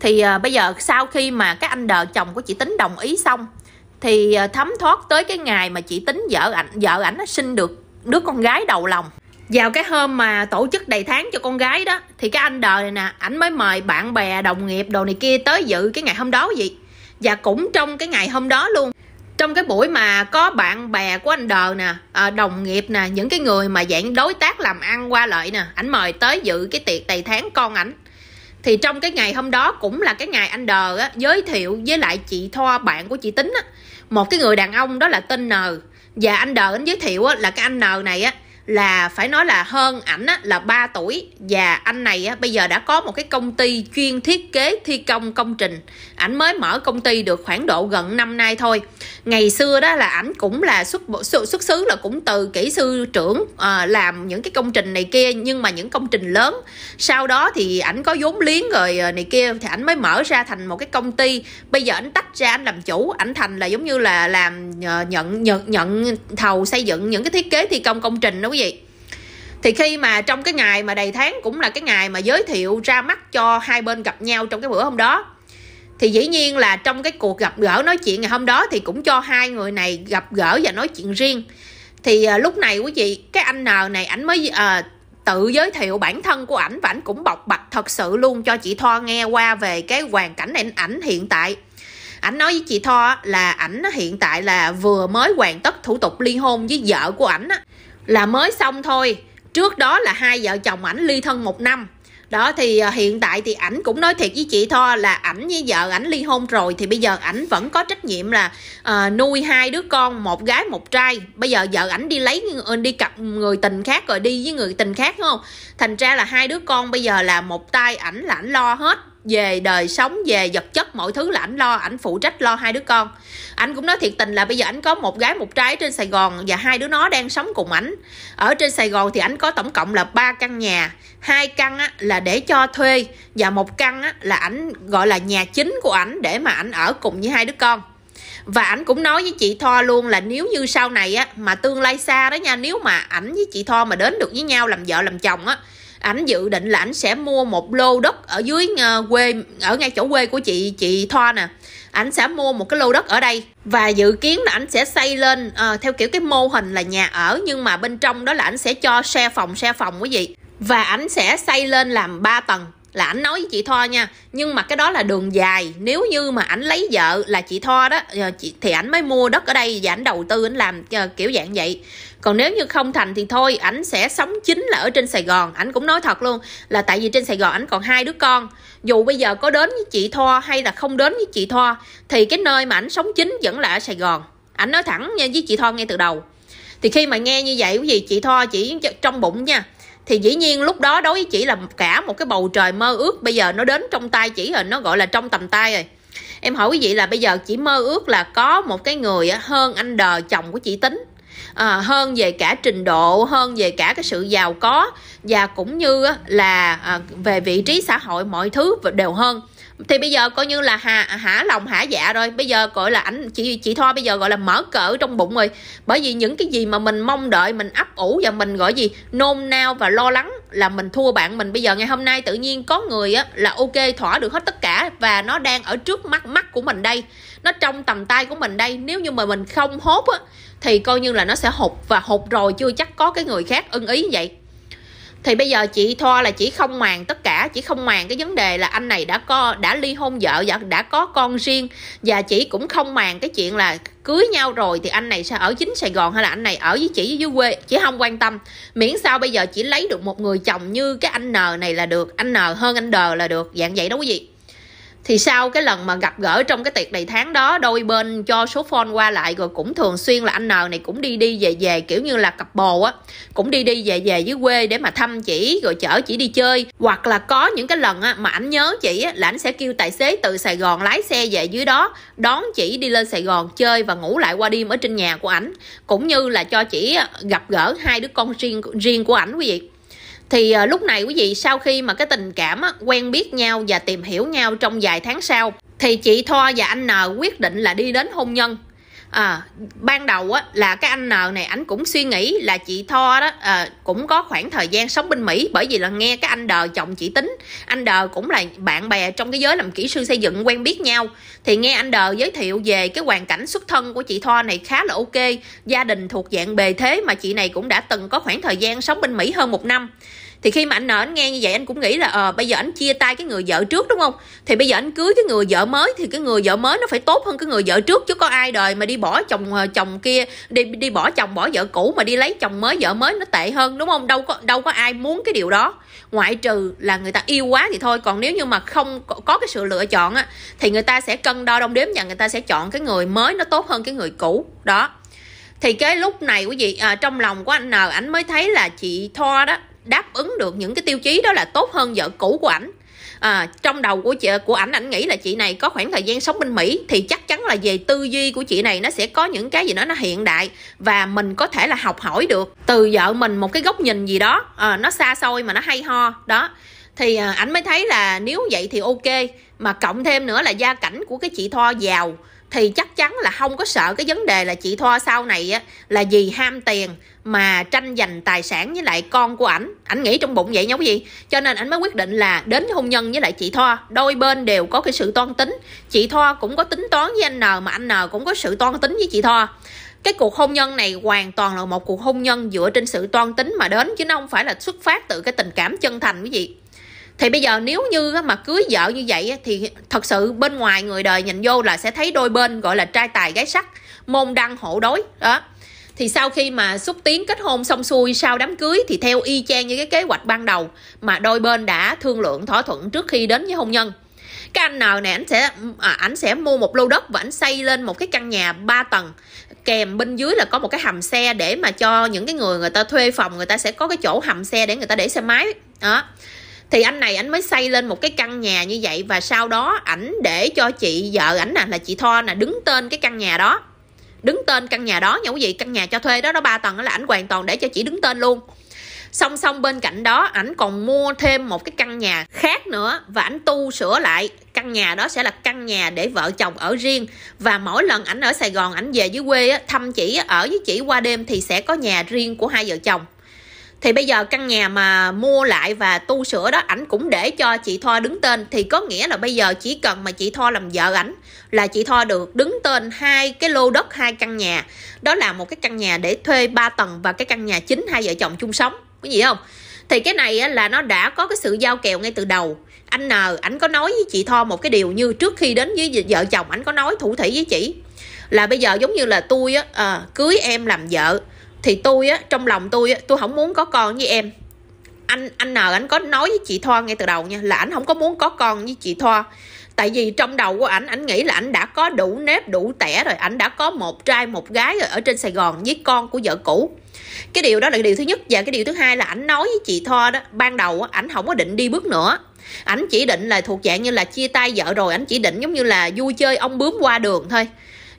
thì à, bây giờ sau khi mà các anh đờ chồng của chị tính đồng ý xong thì à, thấm thoát tới cái ngày mà chị tính vợ ảnh vợ ảnh nó sinh được đứa con gái đầu lòng vào cái hôm mà tổ chức đầy tháng cho con gái đó thì cái anh đời này nè ảnh mới mời bạn bè đồng nghiệp đồ này kia tới dự cái ngày hôm đó vậy và cũng trong cái ngày hôm đó luôn trong cái buổi mà có bạn bè của anh đờ nè ờ, đồng nghiệp nè những cái người mà dạng đối tác làm ăn qua lợi nè ảnh mời tới dự cái tiệc đầy tháng con ảnh thì trong cái ngày hôm đó cũng là cái ngày anh đờ á, giới thiệu với lại chị thoa bạn của chị tính á, một cái người đàn ông đó là tên n và anh đờ anh giới thiệu á, là cái anh n này á là phải nói là hơn ảnh là 3 tuổi và anh này bây giờ đã có một cái công ty chuyên thiết kế thi công công trình ảnh mới mở công ty được khoảng độ gần năm nay thôi ngày xưa đó là ảnh cũng là xuất xuất, xuất xứ là cũng từ kỹ sư trưởng ờ, làm những cái công trình này kia nhưng mà những công trình lớn sau đó thì ảnh có vốn liếng rồi ờ, này kia thì ảnh mới mở ra thành một cái công ty bây giờ ảnh tách ra anh làm chủ ảnh thành là giống như là làm ờ, nhận nhận nhận thầu xây dựng những cái thiết kế thi công công trình đó quý vị thì khi mà trong cái ngày mà đầy tháng cũng là cái ngày mà giới thiệu ra mắt cho hai bên gặp nhau trong cái bữa hôm đó thì dĩ nhiên là trong cái cuộc gặp gỡ nói chuyện ngày hôm đó thì cũng cho hai người này gặp gỡ và nói chuyện riêng thì à, lúc này quý vị cái anh n này ảnh mới à, tự giới thiệu bản thân của ảnh và ảnh cũng bộc bạch thật sự luôn cho chị Thoa nghe qua về cái hoàn cảnh này ảnh hiện tại ảnh nói với chị Thoa là ảnh hiện tại là vừa mới hoàn tất thủ tục ly hôn với vợ của ảnh á là mới xong thôi trước đó là hai vợ chồng ảnh ly thân một năm đó thì à, hiện tại thì ảnh cũng nói thiệt với chị tho là ảnh với vợ ảnh ly hôn rồi thì bây giờ ảnh vẫn có trách nhiệm là uh, nuôi hai đứa con một gái một trai bây giờ vợ ảnh đi lấy ờ, đi cặp người tình khác rồi đi với người tình khác đúng không thành ra là hai đứa con bây giờ là một tay ảnh là ảnh lo hết về đời sống về vật chất mọi thứ là ảnh lo ảnh phụ trách lo hai đứa con ảnh cũng nói thiệt tình là bây giờ ảnh có một gái một trái trên sài gòn và hai đứa nó đang sống cùng ảnh ở trên sài gòn thì ảnh có tổng cộng là ba căn nhà hai căn á, là để cho thuê và một căn á, là ảnh gọi là nhà chính của ảnh để mà ảnh ở cùng với hai đứa con và ảnh cũng nói với chị Tho luôn là nếu như sau này á mà tương lai xa đó nha nếu mà ảnh với chị Tho mà đến được với nhau làm vợ làm chồng á ảnh dự định là ảnh sẽ mua một lô đất ở dưới ờ, quê ở ngay chỗ quê của chị chị Thoa nè ảnh sẽ mua một cái lô đất ở đây và dự kiến là ảnh sẽ xây lên uh, theo kiểu cái mô hình là nhà ở nhưng mà bên trong đó là ảnh sẽ cho xe phòng xe phòng quý vị và ảnh sẽ xây lên làm 3 tầng là ảnh nói với chị Thoa nha nhưng mà cái đó là đường dài nếu như mà ảnh lấy vợ là chị Thoa đó ờ, thì ảnh mới mua đất ở đây và ảnh đầu tư ảnh làm kiểu dạng vậy còn nếu như không thành thì thôi ảnh sẽ sống chính là ở trên sài gòn ảnh cũng nói thật luôn là tại vì trên sài gòn ảnh còn hai đứa con dù bây giờ có đến với chị thoa hay là không đến với chị thoa thì cái nơi mà ảnh sống chính vẫn là ở sài gòn ảnh nói thẳng nha với chị thoa ngay từ đầu thì khi mà nghe như vậy quý vị chị thoa chỉ trong bụng nha thì dĩ nhiên lúc đó đối với chị là cả một cái bầu trời mơ ước bây giờ nó đến trong tay chị rồi nó gọi là trong tầm tay rồi em hỏi quý vị là bây giờ chị mơ ước là có một cái người hơn anh đờ chồng của chị tính à, hơn về cả trình độ hơn về cả cái sự giàu có và cũng như là à, về vị trí xã hội mọi thứ đều hơn thì bây giờ coi như là hà, hả lòng hả dạ rồi bây giờ gọi là ảnh chị chị thoa bây giờ gọi là mở cỡ trong bụng rồi bởi vì những cái gì mà mình mong đợi mình ấp ủ và mình gọi gì nôn nao và lo lắng là mình thua bạn mình bây giờ ngày hôm nay tự nhiên có người á là ok thỏa được hết tất cả và nó đang ở trước mắt mắt của mình đây nó trong tầm tay của mình đây nếu như mà mình không hốt á thì coi như là nó sẽ hụt và hụt rồi chưa chắc có cái người khác ưng ý vậy thì bây giờ chị thoa là chỉ không màng tất cả chỉ không màng cái vấn đề là anh này đã có đã ly hôn vợ và đã có con riêng và chị cũng không màng cái chuyện là cưới nhau rồi thì anh này sẽ ở chính Sài Gòn hay là anh này ở với chị dưới quê chị không quan tâm miễn sao bây giờ chỉ lấy được một người chồng như cái anh N này là được anh N hơn anh đờ là được dạng vậy đó quý vị thì sau cái lần mà gặp gỡ trong cái tiệc đầy tháng đó đôi bên cho số phone qua lại rồi cũng thường xuyên là anh N này cũng đi đi về về kiểu như là cặp bồ á cũng đi đi về về dưới quê để mà thăm chỉ rồi chở chỉ đi chơi hoặc là có những cái lần á mà ảnh nhớ chị á là ảnh sẽ kêu tài xế từ Sài Gòn lái xe về dưới đó đón chỉ đi lên Sài Gòn chơi và ngủ lại qua đêm ở trên nhà của ảnh cũng như là cho chỉ à, gặp gỡ hai đứa con riêng riêng của ảnh quý vị thì ờ, lúc này quý vị sau khi mà cái tình cảm á, quen biết nhau và tìm hiểu nhau trong vài tháng sau thì chị Thoa và anh N quyết định là đi đến hôn nhân à, ban đầu á là cái anh n này ảnh cũng suy nghĩ là chị tho đó à, cũng có khoảng thời gian sống bên mỹ bởi vì là nghe cái anh đờ chồng chị tính anh đờ cũng là bạn bè trong cái giới làm kỹ sư xây dựng quen biết nhau thì nghe anh đờ giới thiệu về cái hoàn cảnh xuất thân của chị tho này khá là ok gia đình thuộc dạng bề thế mà chị này cũng đã từng có khoảng thời gian sống bên mỹ hơn một năm thì khi mà anh nợ anh nghe như vậy anh cũng nghĩ là ờ à, bây giờ anh chia tay cái người vợ trước đúng không thì bây giờ anh cưới cái người vợ mới thì cái người vợ mới nó phải tốt hơn cái người vợ trước chứ có ai đời mà đi bỏ chồng ờ, chồng kia đi đi bỏ chồng bỏ vợ cũ mà đi lấy chồng mới vợ mới nó tệ hơn đúng không đâu có đâu có ai muốn cái điều đó ngoại trừ là người ta yêu quá thì thôi còn nếu như mà không có cái sự lựa chọn á thì người ta sẽ cân đo đong đếm và người ta sẽ chọn cái người mới nó tốt hơn cái người cũ đó thì cái lúc này quý vị à, trong lòng của anh N ảnh mới thấy là chị Thoa đó đáp ứng được những cái tiêu chí đó là tốt hơn vợ cũ của ảnh à, trong đầu của chị của ảnh ảnh nghĩ là chị này có khoảng thời gian sống bên mỹ thì chắc chắn là về tư duy của chị này nó sẽ có những cái gì đó nó hiện đại và mình có thể là học hỏi được từ vợ mình một cái góc nhìn gì đó à, nó xa xôi mà nó hay ho đó thì à, ảnh mới thấy là nếu vậy thì ok mà cộng thêm nữa là gia cảnh của cái chị tho giàu thì chắc chắn là không có sợ cái vấn đề là chị Thoa sau này á là vì ham tiền mà tranh giành tài sản với lại con của ảnh ảnh nghĩ trong bụng vậy nhá quý vị cho nên ảnh mới quyết định là đến hôn nhân với lại chị Thoa đôi bên đều có cái sự toan tính chị Thoa cũng có tính toán với anh N mà anh N cũng có sự toan tính với chị Thoa cái cuộc hôn nhân này hoàn toàn là một cuộc hôn nhân dựa trên sự toan tính mà đến chứ nó không phải là xuất phát từ cái tình cảm chân thành quý vị thì bây giờ nếu như mà cưới vợ như vậy thì thật sự bên ngoài người đời nhìn vô là sẽ thấy đôi bên gọi là trai tài gái sắc môn đăng hộ đối đó thì sau khi mà xúc tiến kết hôn xong xuôi sau đám cưới thì theo y chang như cái kế hoạch ban đầu mà đôi bên đã thương lượng thỏa thuận trước khi đến với hôn nhân cái anh nào này anh sẽ à, anh sẽ mua một lô đất và anh xây lên một cái căn nhà 3 tầng kèm bên dưới là có một cái hầm xe để mà cho những cái người người ta thuê phòng người ta sẽ có cái chỗ hầm xe để người ta để xe máy đó thì anh này anh mới xây lên một cái căn nhà như vậy và sau đó ảnh để cho chị vợ ảnh nè là chị Tho nè đứng tên cái căn nhà đó đứng tên căn nhà đó nha quý vị căn nhà cho thuê đó nó ba tầng đó là ảnh hoàn toàn để cho chị đứng tên luôn song song bên cạnh đó ảnh còn mua thêm một cái căn nhà khác nữa và ảnh tu sửa lại căn nhà đó sẽ là căn nhà để vợ chồng ở riêng và mỗi lần ảnh ở sài gòn ảnh về dưới quê thăm chị ở với chị qua đêm thì sẽ có nhà riêng của hai vợ chồng thì bây giờ căn nhà mà mua lại và tu sửa đó ảnh cũng để cho chị Thoa đứng tên thì có nghĩa là bây giờ chỉ cần mà chị Thoa làm vợ ảnh là chị Thoa được đứng tên hai cái lô đất hai căn nhà đó là một cái căn nhà để thuê 3 tầng và cái căn nhà chính hai vợ chồng chung sống có gì không thì cái này là nó đã có cái sự giao kèo ngay từ đầu anh N ảnh có nói với chị Thoa một cái điều như trước khi đến với vợ chồng ảnh có nói thủ thỉ với chị là bây giờ giống như là tôi á à, cưới em làm vợ thì tôi á trong lòng tôi á tôi không muốn có con với em anh anh nào anh có nói với chị thoa ngay từ đầu nha là anh không có muốn có con với chị thoa tại vì trong đầu của ảnh ảnh nghĩ là ảnh đã có đủ nếp đủ tẻ rồi ảnh đã có một trai một gái rồi ở trên sài gòn với con của vợ cũ cái điều đó là điều thứ nhất và cái điều thứ hai là ảnh nói với chị thoa đó ban đầu ảnh không có định đi bước nữa ảnh chỉ định là thuộc dạng như là chia tay vợ rồi ảnh chỉ định giống như là vui chơi ông bướm qua đường thôi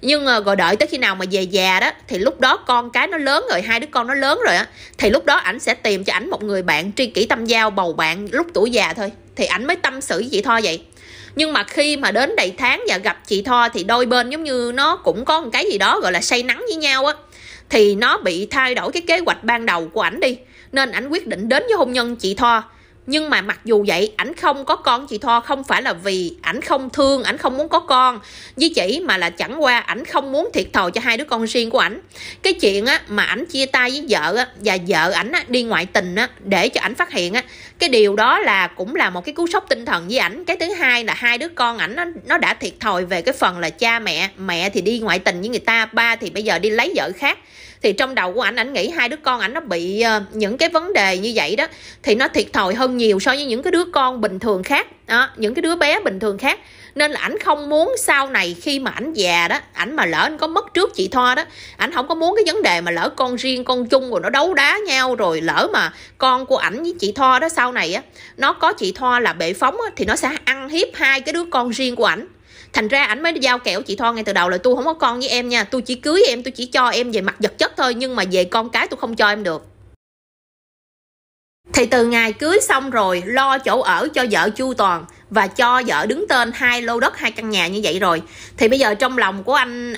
nhưng rồi ờ, đợi tới khi nào mà về già đó thì lúc đó con cái nó lớn rồi hai đứa con nó lớn rồi á thì lúc đó ảnh sẽ tìm cho ảnh một người bạn tri kỷ tâm giao bầu bạn lúc tuổi già thôi thì ảnh mới tâm sự với chị tho vậy nhưng mà khi mà đến đầy tháng và gặp chị tho thì đôi bên giống như nó cũng có một cái gì đó gọi là say nắng với nhau á thì nó bị thay đổi cái kế hoạch ban đầu của ảnh đi nên ảnh quyết định đến với hôn nhân chị Thoa nhưng mà mặc dù vậy ảnh không có con chị tho không phải là vì ảnh không thương ảnh không muốn có con với chị mà là chẳng qua ảnh không muốn thiệt thòi cho hai đứa con riêng của ảnh cái chuyện á mà ảnh chia tay với vợ á và vợ ảnh á đi ngoại tình á để cho ảnh phát hiện á cái điều đó là cũng là một cái cú sốc tinh thần với ảnh cái thứ hai là hai đứa con ảnh nó, nó đã thiệt thòi về cái phần là cha mẹ mẹ thì đi ngoại tình với người ta ba thì bây giờ đi lấy vợ khác thì trong đầu của ảnh ảnh nghĩ hai đứa con ảnh nó bị ờ, những cái vấn đề như vậy đó thì nó thiệt thòi hơn nhiều so với những cái đứa con bình thường khác đó, những cái đứa bé bình thường khác nên là ảnh không muốn sau này khi mà ảnh già đó ảnh mà lỡ anh có mất trước chị thoa đó ảnh không có muốn cái vấn đề mà lỡ con riêng con chung rồi nó đấu đá nhau rồi lỡ mà con của ảnh với chị thoa đó sau này á nó có chị thoa là bệ phóng á, thì nó sẽ ăn hiếp hai cái đứa con riêng của ảnh thành ra ảnh mới giao kẹo chị Thoa ngay từ đầu là tôi không có con với em nha tôi chỉ cưới em tôi chỉ cho em về mặt vật chất thôi nhưng mà về con cái tôi không cho em được thì từ ngày cưới xong rồi lo chỗ ở cho vợ chu toàn và cho vợ đứng tên hai lô đất hai căn nhà như vậy rồi thì bây giờ trong lòng của anh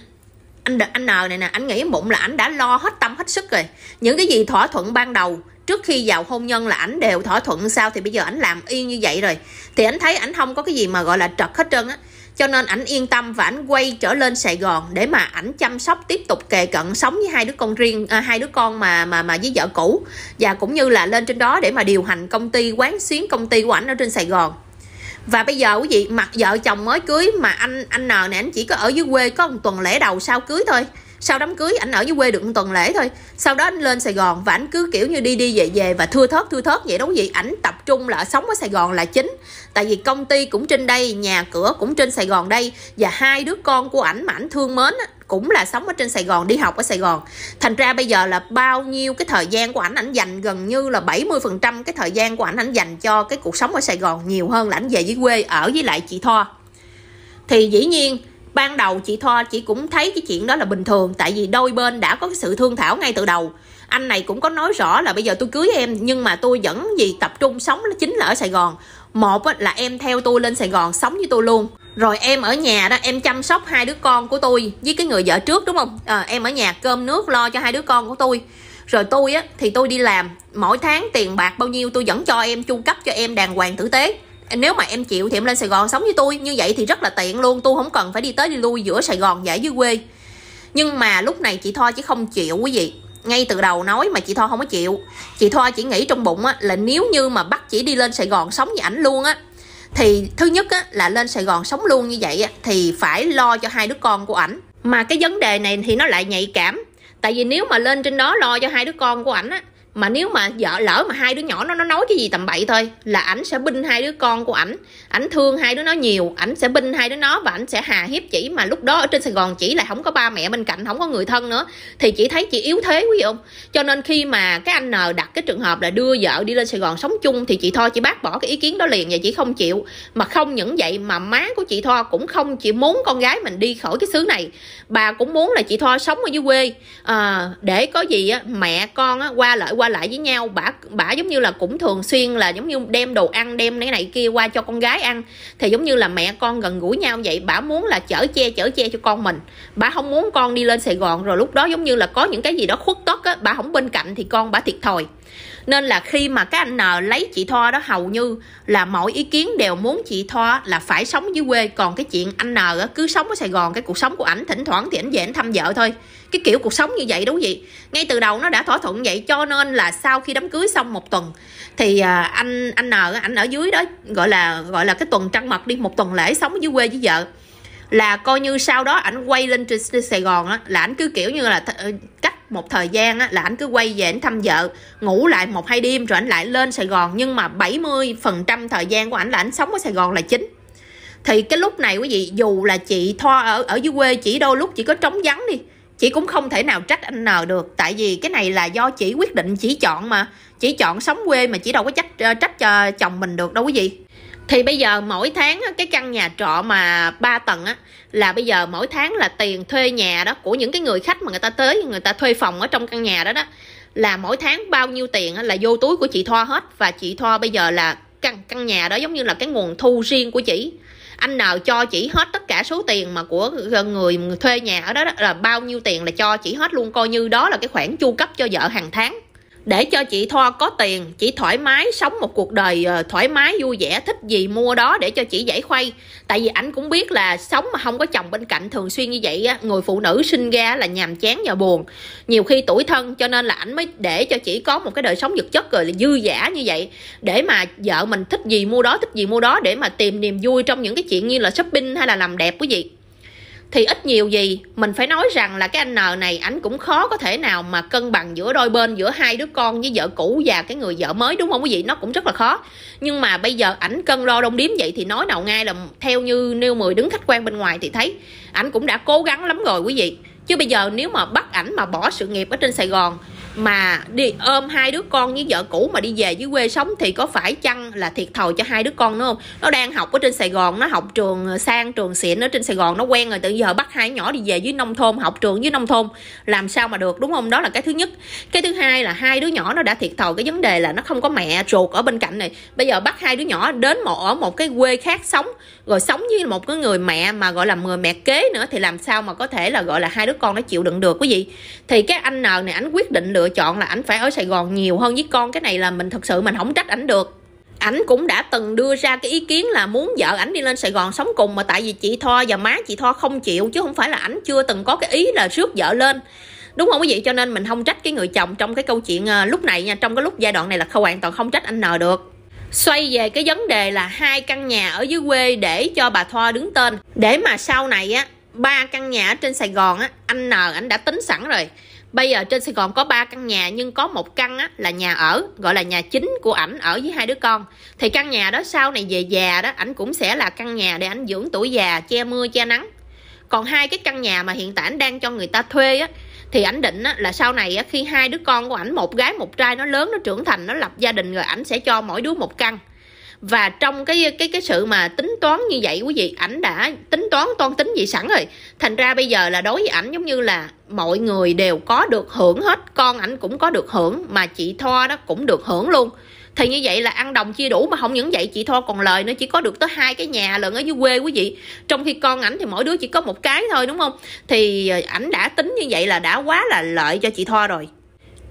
anh anh N này nè anh nghĩ bụng là anh đã lo hết tâm hết sức rồi những cái gì thỏa thuận ban đầu trước khi vào hôn nhân là ảnh đều thỏa thuận sao thì bây giờ ảnh làm y như vậy rồi thì ảnh thấy ảnh không có cái gì mà gọi là trật hết trơn á cho nên ảnh yên tâm và ảnh quay trở lên Sài Gòn để mà ảnh chăm sóc tiếp tục kề cận sống với hai đứa con riêng à, hai đứa con mà mà mà với vợ cũ và cũng như là lên trên đó để mà điều hành công ty quán xuyến công ty của ảnh ở trên Sài Gòn và bây giờ quý vị mặc vợ chồng mới cưới mà anh anh N này anh chỉ có ở dưới quê có một tuần lễ đầu sau cưới thôi sau đám cưới ảnh ở dưới quê được một tuần lễ thôi sau đó anh lên sài gòn và ảnh cứ kiểu như đi đi về về và thưa thớt thưa thớt vậy đúng gì ảnh tập trung là sống ở sài gòn là chính tại vì công ty cũng trên đây nhà cửa cũng trên sài gòn đây và hai đứa con của ảnh mà ảnh thương mến cũng là sống ở trên Sài Gòn, đi học ở Sài Gòn. Thành ra bây giờ là bao nhiêu cái thời gian của ảnh ảnh dành gần như là 70% cái thời gian của ảnh ảnh dành cho cái cuộc sống ở Sài Gòn nhiều hơn là ảnh về dưới quê ở với lại chị Thoa. Thì dĩ nhiên ban đầu chị thoa chị cũng thấy cái chuyện đó là bình thường tại vì đôi bên đã có cái sự thương thảo ngay từ đầu anh này cũng có nói rõ là bây giờ tôi cưới em nhưng mà tôi vẫn gì tập trung sống chính là ở sài gòn một là em theo tôi lên sài gòn sống với tôi luôn rồi em ở nhà đó em chăm sóc hai đứa con của tôi với cái người vợ trước đúng không à, em ở nhà cơm nước lo cho hai đứa con của tôi rồi tôi á thì tôi đi làm mỗi tháng tiền bạc bao nhiêu tôi vẫn cho em chu cấp cho em đàng hoàng tử tế nếu mà em chịu thì em lên Sài Gòn sống với tôi như vậy thì rất là tiện luôn tôi không cần phải đi tới đi lui giữa Sài Gòn và dưới quê nhưng mà lúc này chị Tho chỉ không chịu quý vị ngay từ đầu nói mà chị Tho không có chịu chị Tho chỉ nghĩ trong bụng á, là nếu như mà bắt chị đi lên Sài Gòn sống với ảnh luôn á thì thứ nhất á, là lên Sài Gòn sống luôn như vậy á, thì phải lo cho hai đứa con của ảnh mà cái vấn đề này thì nó lại nhạy cảm tại vì nếu mà lên trên đó lo cho hai đứa con của ảnh á mà nếu mà vợ lỡ mà hai đứa nhỏ nó nó nói cái gì tầm bậy thôi là ảnh sẽ binh hai đứa con của ảnh ảnh thương hai đứa nó nhiều ảnh sẽ binh hai đứa nó và ảnh sẽ hà hiếp chỉ mà lúc đó ở trên sài gòn chỉ là không có ba mẹ bên cạnh không có người thân nữa thì chị thấy chị yếu thế quý vị không cho nên khi mà cái anh n đặt cái trường hợp là đưa vợ đi lên sài gòn sống chung thì chị tho chị bác bỏ cái ý kiến đó liền và chị không chịu mà không những vậy mà má của chị tho cũng không chị muốn con gái mình đi khỏi cái xứ này bà cũng muốn là chị tho sống ở dưới quê à, để có gì á mẹ con á qua lại qua lại với nhau bà, bà giống như là cũng thường xuyên là giống như đem đồ ăn đem cái này kia qua cho con gái ăn thì giống như là mẹ con gần gũi nhau vậy bà muốn là chở che chở che cho con mình bà không muốn con đi lên sài gòn rồi lúc đó giống như là có những cái gì đó khuất tất á bả không bên cạnh thì con bà thiệt thòi nên là khi mà các anh nờ lấy chị Thoa đó hầu như là mọi ý kiến đều muốn chị Thoa là phải sống dưới quê còn cái chuyện anh nờ cứ sống ở Sài Gòn cái cuộc sống của ảnh thỉnh thoảng thì ảnh về ảnh thăm vợ thôi cái kiểu cuộc sống như vậy đúng vậy ngay từ đầu nó đã thỏa thuận vậy cho nên là sau khi đám cưới xong một tuần thì à, anh anh n anh ở dưới đó gọi là gọi là cái tuần trăng mật đi một tuần lễ sống ở dưới quê với vợ là coi như sau đó ảnh quay lên trên Sài Gòn á, là ảnh cứ kiểu như là th- ờ, cách một thời gian á, là ảnh cứ quay về ảnh thăm vợ ngủ lại một hai đêm rồi ảnh lại lên Sài Gòn nhưng mà 70% thời gian của ảnh là ảnh sống ở Sài Gòn là chính thì cái lúc này quý vị dù là chị Thoa ở ở dưới quê chỉ đôi lúc chỉ có trống vắng đi chị cũng không thể nào trách anh N được tại vì cái này là do chị quyết định chỉ chọn mà chỉ chọn sống quê mà chỉ đâu có trách ờ, trách cho chồng mình được đâu quý vị thì bây giờ mỗi tháng cái căn nhà trọ mà 3 tầng á là bây giờ mỗi tháng là tiền thuê nhà đó của những cái người khách mà người ta tới người ta thuê phòng ở trong căn nhà đó đó là mỗi tháng bao nhiêu tiền là vô túi của chị Thoa hết và chị Thoa bây giờ là căn căn nhà đó giống như là cái nguồn thu riêng của chị anh nợ cho chỉ hết tất cả số tiền mà của người thuê nhà ở đó, đó là bao nhiêu tiền là cho chỉ hết luôn coi như đó là cái khoản chu cấp cho vợ hàng tháng để cho chị Thoa có tiền chị thoải mái sống một cuộc đời ờ, thoải mái vui vẻ thích gì mua đó để cho chị giải khuây tại vì ảnh cũng biết là sống mà không có chồng bên cạnh thường xuyên như vậy á người phụ nữ sinh ra là nhàm chán và buồn nhiều khi tuổi thân cho nên là ảnh mới để cho chị có một cái đời sống vật chất rồi là dư giả như vậy để mà vợ mình thích gì mua đó thích gì mua đó để mà tìm niềm vui trong những cái chuyện như là shopping hay là làm đẹp quý vị thì ít nhiều gì mình phải nói rằng là cái anh N này ảnh cũng khó có thể nào mà cân bằng giữa đôi bên giữa hai đứa con với vợ cũ và cái người vợ mới đúng không quý vị nó cũng rất là khó nhưng mà bây giờ ảnh cân đo đong điếm vậy thì nói nào ngay là theo như nêu mười đứng khách quan bên ngoài thì thấy ảnh cũng đã cố gắng lắm rồi quý vị chứ bây giờ nếu mà bắt ảnh mà bỏ sự nghiệp ở trên Sài Gòn mà đi ôm hai đứa con với vợ cũ mà đi về dưới quê sống thì có phải chăng là thiệt thòi cho hai đứa con nữa không nó đang học ở trên sài gòn nó học trường ờ, sang trường xịn ở trên sài gòn nó quen rồi tự giờ bắt hai nhỏ đi về dưới nông thôn học trường dưới nông thôn làm sao mà được đúng không đó là cái thứ nhất cái thứ hai là hai đứa nhỏ nó đã thiệt thòi cái vấn đề là nó không có mẹ ruột ở bên cạnh này bây giờ bắt hai đứa nhỏ đến một ở một cái quê khác sống rồi sống với một cái người mẹ mà gọi là người mẹ kế nữa thì làm sao mà có thể là gọi là hai đứa con nó chịu đựng được quý vị thì cái anh n này anh quyết định lựa lựa chọn là ảnh phải ở sài gòn nhiều hơn với con cái này là mình thật sự mình không trách ảnh được ảnh cũng đã từng đưa ra cái ý kiến là muốn vợ ảnh đi lên sài gòn sống cùng mà tại vì chị tho và má chị tho không chịu chứ không phải là ảnh chưa từng có cái ý là rước vợ lên đúng không quý vị cho nên mình không trách cái người chồng trong cái câu chuyện ờ, lúc này nha trong cái lúc giai đoạn này là không hoàn toàn không trách anh n được xoay về cái vấn đề là hai căn nhà ở dưới quê để cho bà thoa đứng tên để mà sau này á ba căn nhà ở trên sài gòn á anh n anh đã tính sẵn rồi bây giờ trên sài gòn có ba căn nhà nhưng có một căn á, là nhà ở gọi là nhà chính của ảnh ở với hai đứa con thì căn nhà đó sau này về già đó ảnh cũng sẽ là căn nhà để ảnh dưỡng tuổi già che mưa che nắng còn hai cái căn nhà mà hiện tại anh đang cho người ta thuê á thì ảnh định á, là sau này á, khi hai đứa con của ảnh một gái một trai nó lớn nó trưởng thành nó lập gia đình rồi ảnh sẽ cho mỗi đứa một căn và trong cái cái cái sự mà tính toán như vậy quý vị ảnh đã tính toán toan tính gì sẵn rồi thành ra bây giờ là đối với ảnh giống như là mọi người đều có được hưởng hết con ảnh cũng có được hưởng mà chị thoa đó cũng được hưởng luôn thì như vậy là ăn đồng chia đủ mà không những vậy chị thoa còn lời nữa chỉ có được tới hai cái nhà lận ở dưới quê quý vị trong khi con ảnh thì mỗi đứa chỉ có một cái thôi đúng không thì ờ, ảnh đã tính như vậy là đã quá là lợi cho chị thoa rồi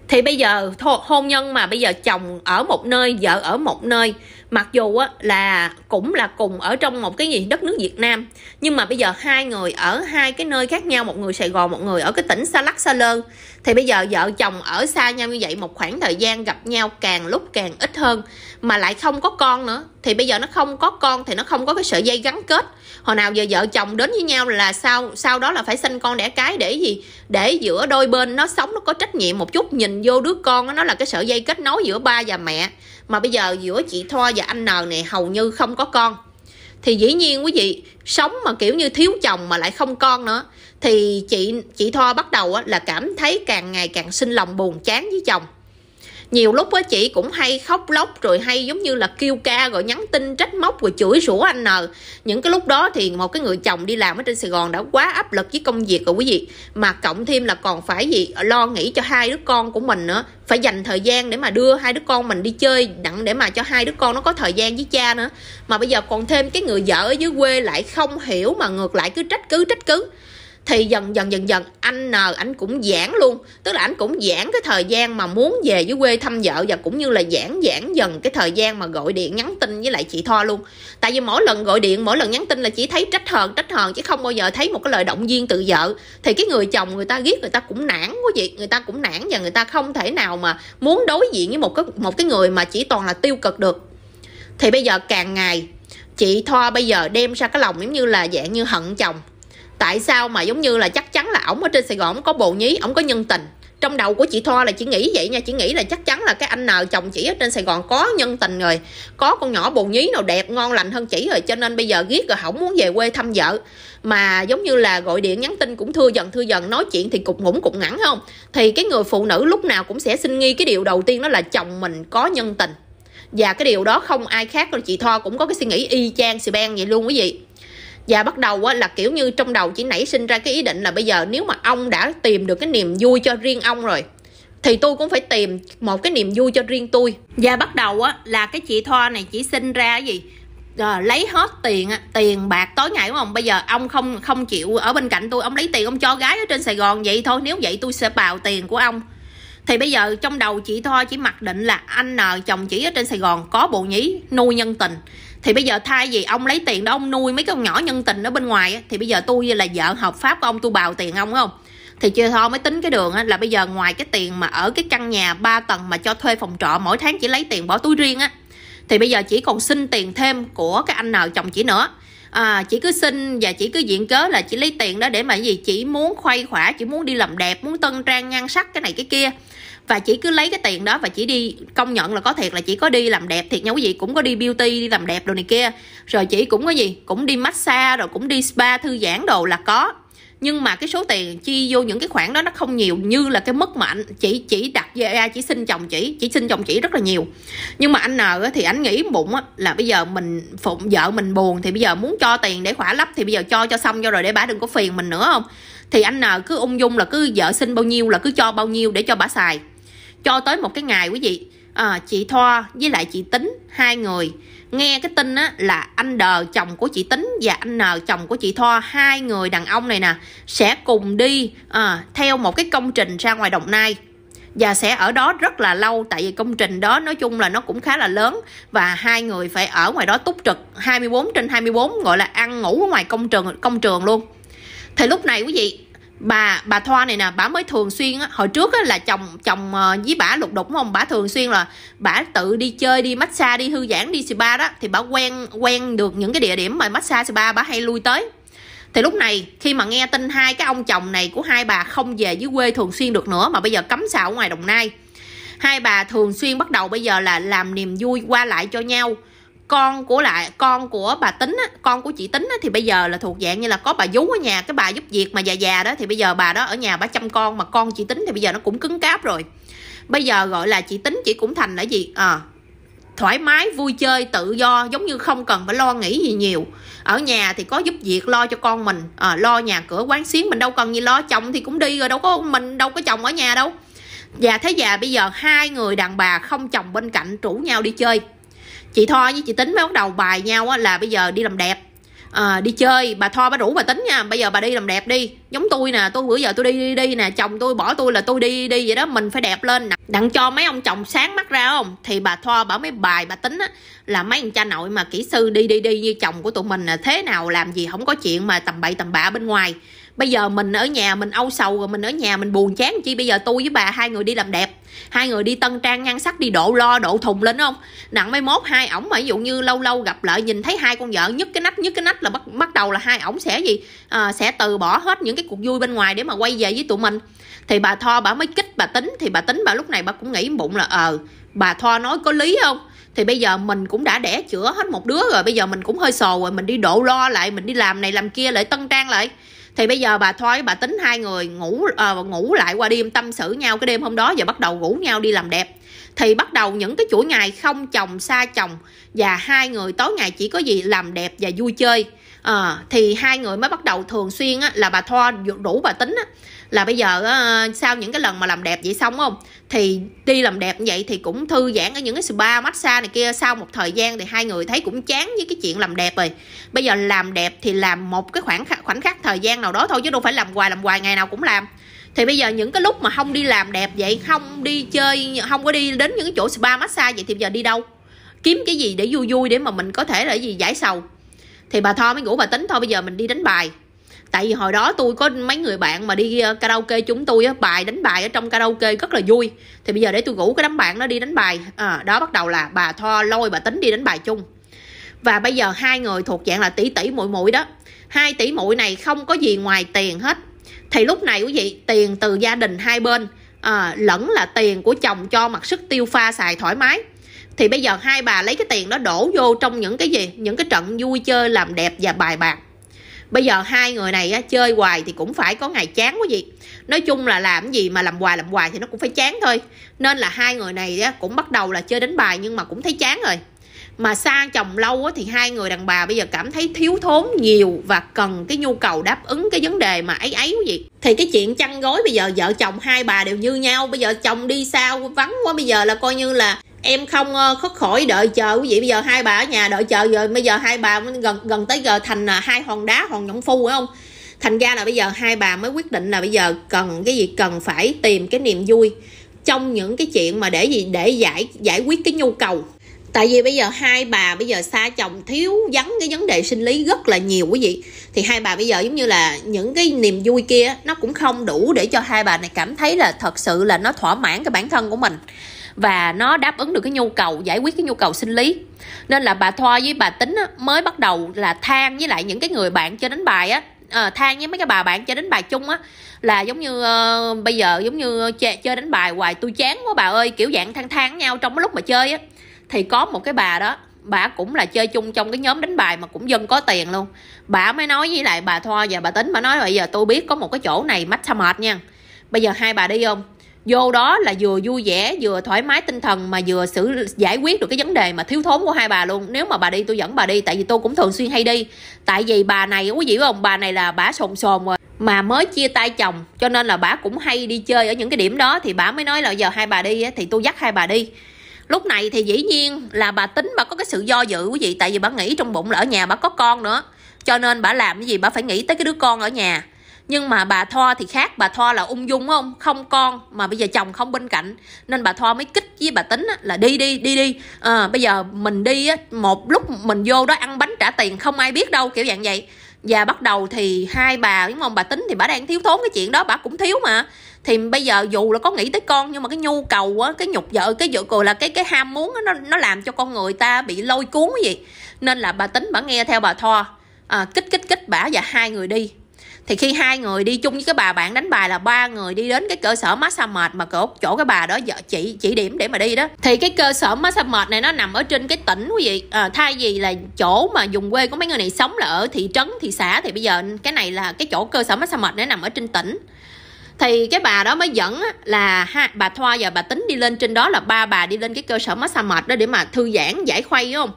thì bây giờ hôn nhân mà bây giờ chồng ở một nơi vợ ở một nơi mặc dù á, là cũng là cùng ở trong một cái gì đất nước Việt Nam nhưng mà bây giờ hai người ở hai cái nơi khác nhau một người Sài Gòn một người ở cái tỉnh Sa Lắc Sa Lơn thì bây giờ vợ chồng ở xa nhau như vậy một khoảng thời gian gặp nhau càng lúc càng ít hơn mà lại không có con nữa thì bây giờ nó không có con thì nó không có cái sợi dây gắn kết hồi nào giờ vợ chồng đến với nhau là sao sau đó là phải sinh con đẻ cái để gì để giữa đôi bên nó sống nó có trách nhiệm một chút nhìn vô đứa con nó là cái sợi dây kết nối giữa ba và mẹ mà bây giờ giữa chị thoa và anh n này hầu như không có con thì dĩ nhiên quý vị sống mà kiểu như thiếu chồng mà lại không con nữa thì chị chị tho bắt đầu á, là cảm thấy càng ngày càng sinh lòng buồn chán với chồng nhiều lúc á chị cũng hay khóc lóc rồi hay giống như là kêu ca rồi nhắn tin trách móc rồi chửi rủa anh nờ những cái lúc đó thì một cái người chồng đi làm ở trên sài gòn đã quá áp lực với công việc rồi quý vị mà cộng thêm là còn phải gì lo nghĩ cho hai đứa con của mình nữa phải dành thời gian để mà đưa hai đứa con mình đi chơi đặng để mà cho hai đứa con nó có thời gian với cha nữa mà bây giờ còn thêm cái người vợ ở dưới quê lại không hiểu mà ngược lại cứ trách cứ trách cứ thì dần dần dần dần anh nờ anh cũng giãn luôn tức là anh cũng giãn cái thời gian mà muốn về với quê thăm vợ và cũng như là giãn giãn dần cái thời gian mà gọi điện nhắn tin với lại chị Thoa luôn tại vì mỗi lần gọi điện mỗi lần nhắn tin là chỉ thấy trách hờn trách hờn chứ không bao giờ thấy một cái lời động viên từ vợ thì cái người chồng người ta ghét người ta cũng nản quá vậy người ta cũng nản và người ta không thể nào mà muốn đối diện với một cái một cái người mà chỉ toàn là tiêu cực được thì bây giờ càng ngày chị Thoa bây giờ đem ra cái lòng giống như là dạng như hận chồng tại sao mà giống như là chắc chắn là ổng ở trên sài gòn ổng có bồ nhí ổng có nhân tình trong đầu của chị thoa là chị nghĩ vậy nha chị nghĩ là chắc chắn là cái anh nào chồng chị ở trên sài gòn có nhân tình rồi có con nhỏ bồ nhí nào đẹp ngon lành hơn chị rồi cho nên bây giờ ghét rồi không muốn về quê thăm vợ mà giống như là gọi điện nhắn tin cũng thưa dần thưa dần nói chuyện thì cục ngủng cục ngắn không thì cái người phụ nữ lúc nào cũng sẽ xin nghi cái điều đầu tiên đó là chồng mình có nhân tình và cái điều đó không ai khác rồi chị thoa cũng có cái suy nghĩ y chang xì ben vậy luôn quý vị và bắt đầu á, là kiểu như trong đầu chỉ nảy sinh ra cái ý định là bây giờ nếu mà ông đã tìm được cái niềm vui cho riêng ông rồi thì tôi cũng phải tìm một cái niềm vui cho riêng tôi và bắt đầu á là cái chị thoa này chỉ sinh ra cái gì à, lấy hết tiền tiền bạc tối ngày đúng không bây giờ ông không không chịu ở bên cạnh tôi ông lấy tiền ông cho gái ở trên sài gòn vậy thôi nếu vậy tôi sẽ bào tiền của ông thì bây giờ trong đầu chị thoa chỉ mặc định là anh n ờ, chồng chỉ ở trên sài gòn có bộ nhí nuôi nhân tình thì bây giờ thay vì ông lấy tiền đó ông nuôi mấy con nhỏ nhân tình ở bên ngoài thì bây giờ tôi là vợ hợp pháp của ông tôi bào tiền ông không thì chưa thôi mới tính cái đường á, là bây giờ ngoài cái tiền mà ở cái căn nhà 3 tầng mà cho thuê phòng trọ mỗi tháng chỉ lấy tiền bỏ túi riêng á thì bây giờ chỉ còn xin tiền thêm của cái anh nợ chồng chỉ nữa à, chỉ cứ xin và chỉ cứ diện cớ là chỉ lấy tiền đó để mà gì chỉ muốn khuây khỏa chỉ muốn đi làm đẹp muốn tân trang nhan sắc cái này cái kia và chỉ cứ lấy cái tiền đó và chỉ đi công nhận là có thiệt là chỉ có đi làm đẹp thiệt nha quý vị cũng có đi beauty đi làm đẹp đồ này kia rồi chỉ cũng có gì cũng đi massage rồi cũng đi spa thư giãn đồ là có nhưng mà cái số tiền chi vô những cái khoản đó nó không nhiều như là cái mất mà chỉ chỉ đặt ra chỉ xin chồng chỉ chỉ xin chồng chỉ rất là nhiều nhưng mà anh n thì anh nghĩ bụng là bây giờ mình phụng vợ mình buồn thì bây giờ muốn cho tiền để khỏa lấp thì bây giờ cho cho xong cho rồi để bà đừng có phiền mình nữa không thì anh n cứ ung dung là cứ vợ xin bao nhiêu là cứ cho bao nhiêu để cho bà xài cho tới một cái ngày quý vị à, chị thoa với lại chị tính hai người nghe cái tin á là anh đờ chồng của chị tính và anh nờ chồng của chị thoa hai người đàn ông này nè sẽ cùng đi à, theo một cái công trình ra ngoài đồng nai và sẽ ở đó rất là lâu tại vì công trình đó nói chung là nó cũng khá là lớn và hai người phải ở ngoài đó túc trực 24 trên 24 gọi là ăn ngủ ở ngoài công trường công trường luôn thì lúc này quý vị bà bà thoa này nè bà mới thường xuyên á, hồi trước á, là chồng chồng ờ, với bà lục đục không bà thường xuyên là bà tự đi chơi đi massage đi thư giãn đi spa đó thì bà quen quen được những cái địa điểm mà massage spa bà hay lui tới thì lúc này khi mà nghe tin hai cái ông chồng này của hai bà không về dưới quê thường xuyên được nữa mà bây giờ cấm xào ngoài đồng nai hai bà thường xuyên bắt đầu bây giờ là làm niềm vui qua lại cho nhau con của lại con của bà tính á, con của chị tính á, thì bây giờ là thuộc dạng như là có bà vú ở nhà cái bà giúp việc mà già già đó thì bây giờ bà đó ở nhà bà chăm con mà con chị tính thì bây giờ nó cũng cứng cáp rồi bây giờ gọi là chị tính chị cũng thành là gì à, thoải mái vui chơi tự do giống như không cần phải lo nghĩ gì nhiều ở nhà thì có giúp việc lo cho con mình à, lo nhà cửa quán xuyến mình đâu cần gì lo chồng thì cũng đi rồi đâu có mình đâu có chồng ở nhà đâu và dạ, thế già bây giờ hai người đàn bà không chồng bên cạnh rủ nhau đi chơi chị tho với chị tính mới bắt đầu bài nhau á, là bây giờ đi làm đẹp à, đi chơi bà tho bà rủ bà tính nha bây giờ bà đi làm đẹp đi giống tôi nè tôi bữa giờ tôi đi đi đi nè chồng tôi bỏ tôi là tôi đi đi vậy đó mình phải đẹp lên đặng cho mấy ông chồng sáng mắt ra không thì bà tho bảo mấy bài bà tính á là mấy anh cha nội mà kỹ sư đi đi đi như chồng của tụi mình là thế nào làm gì không có chuyện mà tầm bậy tầm bạ bên ngoài bây giờ mình ở nhà mình âu sầu rồi mình ở nhà mình buồn chán chi bây giờ tôi với bà hai người đi làm đẹp hai người đi tân trang ngăn sắc đi độ lo độ thùng lên không nặng mấy mốt hai ổng mà ví dụ như lâu lâu gặp lại nhìn thấy hai con vợ nhất cái nách nhất cái nách là bắt bắt đầu là hai ổng sẽ gì à, sẽ từ bỏ hết những cái cuộc vui bên ngoài để mà quay về với tụi mình thì bà tho bà mới kích bà tính thì bà tính bà lúc này bà cũng nghĩ bụng là ờ bà tho nói có lý không thì bây giờ mình cũng đã đẻ chữa hết một đứa rồi bây giờ mình cũng hơi sồ rồi mình đi độ lo lại mình đi làm này làm kia lại tân trang lại thì bây giờ bà thoái bà tính hai người ngủ à, ngủ lại qua đêm tâm sự nhau cái đêm hôm đó và bắt đầu ngủ nhau đi làm đẹp thì bắt đầu những cái chuỗi ngày không chồng xa chồng và hai người tối ngày chỉ có gì làm đẹp và vui chơi à, thì hai người mới bắt đầu thường xuyên á, là bà thoa rủ bà tính á, là bây giờ ờ, sau những cái lần mà làm đẹp vậy xong không thì đi làm đẹp như vậy thì cũng thư giãn ở những cái spa massage này kia sau một thời gian thì hai người thấy cũng chán với cái chuyện làm đẹp rồi bây giờ làm đẹp thì làm một cái khoảng khắc, khoảnh khắc thời gian nào đó thôi chứ đâu phải làm hoài làm hoài ngày nào cũng làm thì bây giờ những cái lúc mà không đi làm đẹp vậy không đi chơi không có đi đến những cái chỗ spa massage vậy thì bây giờ đi đâu kiếm cái gì để vui vui để mà mình có thể là gì giải sầu thì bà tho mới ngủ bà tính thôi bây giờ mình đi đánh bài tại vì hồi đó tôi có mấy người bạn mà đi ờ, karaoke chúng tôi á bài đánh bài ở trong karaoke rất là vui thì bây giờ để tôi ngủ cái đám bạn nó đi đánh bài à, đó bắt đầu là bà tho lôi bà tính đi đánh bài chung và bây giờ hai người thuộc dạng là tỷ tỷ muội muội đó hai tỷ muội này không có gì ngoài tiền hết thì lúc này quý vị tiền từ gia đình hai bên à, lẫn là tiền của chồng cho mặt sức tiêu pha xài thoải mái thì bây giờ hai bà lấy cái tiền đó đổ vô trong những cái gì những cái trận vui chơi làm đẹp và bài bạc bây giờ hai người này á, chơi hoài thì cũng phải có ngày chán quá gì nói chung là làm gì mà làm hoài làm hoài thì nó cũng phải chán thôi nên là hai người này á, cũng bắt đầu là chơi đánh bài nhưng mà cũng thấy chán rồi mà xa chồng lâu á, thì hai người đàn bà bây giờ cảm thấy thiếu thốn nhiều và cần cái nhu cầu đáp ứng cái vấn đề mà ấy ấy quý gì thì cái chuyện chăn gối bây giờ vợ chồng hai bà đều như nhau bây giờ chồng đi sao vắng quá bây giờ là coi như là em không ờ, có khỏi đợi chờ quý vị bây giờ hai bà ở nhà đợi chờ rồi bây giờ hai bà gần gần tới giờ thành hai hòn đá hòn nhộng phu phải không thành ra là bây giờ hai bà mới quyết định là bây giờ cần cái gì cần phải tìm cái niềm vui trong những cái chuyện mà để gì để giải giải quyết cái nhu cầu tại vì bây giờ hai bà bây giờ xa chồng thiếu vắng cái vấn đề sinh lý rất là nhiều quý vị thì hai bà bây giờ giống như là những cái niềm vui kia nó cũng không đủ để cho hai bà này cảm thấy là thật sự là nó thỏa mãn cái bản thân của mình và nó đáp ứng được cái nhu cầu giải quyết cái nhu cầu sinh lý nên là bà thoa với bà tính mới bắt đầu là than với lại những cái người bạn chơi đánh bài á à, than với mấy cái bà bạn chơi đánh bài chung á là giống như uh, bây giờ giống như chơi, chơi đánh bài hoài tôi chán quá bà ơi kiểu dạng than than nhau trong cái lúc mà chơi á thì có một cái bà đó bà cũng là chơi chung trong cái nhóm đánh bài mà cũng dân có tiền luôn bà mới nói với lại bà thoa và bà tính bà nói bây giờ tôi biết có một cái chỗ này massage mệt nha bây giờ hai bà đi không vô đó là vừa vui vẻ vừa thoải mái tinh thần mà vừa xử giải quyết được cái vấn đề mà thiếu thốn của hai bà luôn nếu mà bà đi tôi dẫn bà đi tại vì tôi cũng thường xuyên hay đi tại vì bà này quý vị không bà này là bà sồn sồn rồi mà mới chia tay chồng cho nên là bà cũng hay đi chơi ở những cái điểm đó thì bà mới nói là giờ hai bà đi thì tôi dắt hai bà đi lúc này thì dĩ nhiên là bà tính bà có cái sự do dự quý vị tại vì bà nghĩ trong bụng là ở nhà bà có con nữa cho nên bà làm cái gì bà phải nghĩ tới cái đứa con ở nhà nhưng mà bà thoa thì khác bà thoa là ung dung không không con mà bây giờ chồng không bên cạnh nên bà thoa mới kích với bà tính là đi đi đi đi à, bây giờ mình đi á, một lúc mình vô đó ăn bánh trả tiền không ai biết đâu kiểu dạng vậy và bắt đầu thì hai bà đúng không bà tính thì bà đang thiếu thốn cái chuyện đó bà cũng thiếu mà thì bây giờ dù là có nghĩ tới con nhưng mà cái nhu cầu á cái nhục vợ cái vợ gọi là cái cái ham muốn á, nó nó làm cho con người ta bị lôi cuốn cái gì nên là bà tính bà nghe theo bà thoa à, ờ, kích kích kích bả và hai người đi thì khi hai người đi chung với cái bà bạn đánh bài là ba người đi đến cái cơ sở massage mệt mà chỗ, chỗ cái bà đó vợ chỉ chỉ điểm để mà đi đó thì cái cơ sở massage mệt này nó nằm ở trên cái tỉnh quý vị à, thay vì là chỗ mà dùng quê của mấy người này sống là ở thị trấn thị xã thì bây giờ cái này là cái chỗ cơ sở massage mệt nó nằm ở trên tỉnh thì cái bà đó mới dẫn là ha, bà thoa và bà tính đi lên trên đó là ba bà đi lên cái cơ sở massage mệt đó để mà thư giãn giải khuây đúng không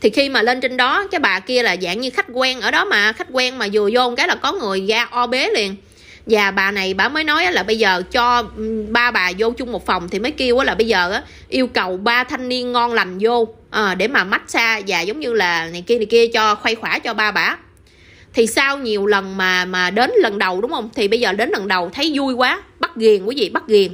thì khi mà lên trên đó cái bà kia là dạng như khách quen ở đó mà khách quen mà vừa vô cái là có người ra o bế liền và bà này bà mới nói là bây giờ cho ba bà vô chung một phòng thì mới kêu là bây giờ yêu cầu ba thanh niên ngon lành vô ờ, để mà xa và giống như là này kia này kia cho khuây khỏa cho ba bà thì sau nhiều lần mà mà đến lần đầu đúng không thì bây giờ đến lần đầu thấy vui quá bắt ghiền quý vị bắt ghiền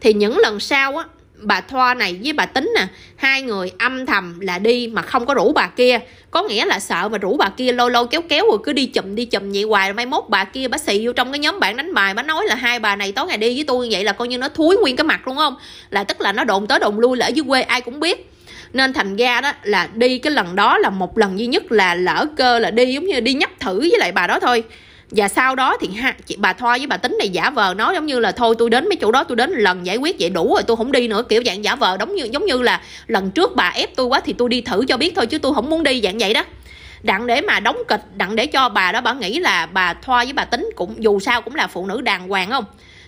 thì những lần sau á bà Thoa này với bà Tính nè hai người âm thầm là đi mà không có rủ bà kia có nghĩa là sợ mà rủ bà kia lâu lâu kéo kéo rồi cứ đi chùm đi chùm vậy hoài rồi mai mốt bà kia bà xì vô trong cái nhóm bạn đánh bài bà nói là hai bà này tối ngày đi với tôi vậy là coi như nó thúi nguyên cái mặt luôn không là tức là nó đồn tới đồn lui là ở dưới quê ai cũng biết nên thành ra đó là đi cái lần đó là một lần duy nhất là lỡ cơ là đi giống như đi nhấp thử với lại bà đó thôi và sau đó thì ha, chị bà thoa với bà tính này giả vờ nói giống như là thôi tôi đến mấy chỗ đó tôi đến lần giải quyết vậy đủ rồi tôi không đi nữa kiểu dạng giả vờ giống như giống như là lần trước bà ép tôi quá thì tôi đi thử cho biết thôi chứ tôi không muốn đi dạng vậy đó đặng để mà đóng kịch đặng để cho bà đó bà nghĩ là bà thoa với bà tính cũng dù sao cũng là phụ nữ đàng hoàng không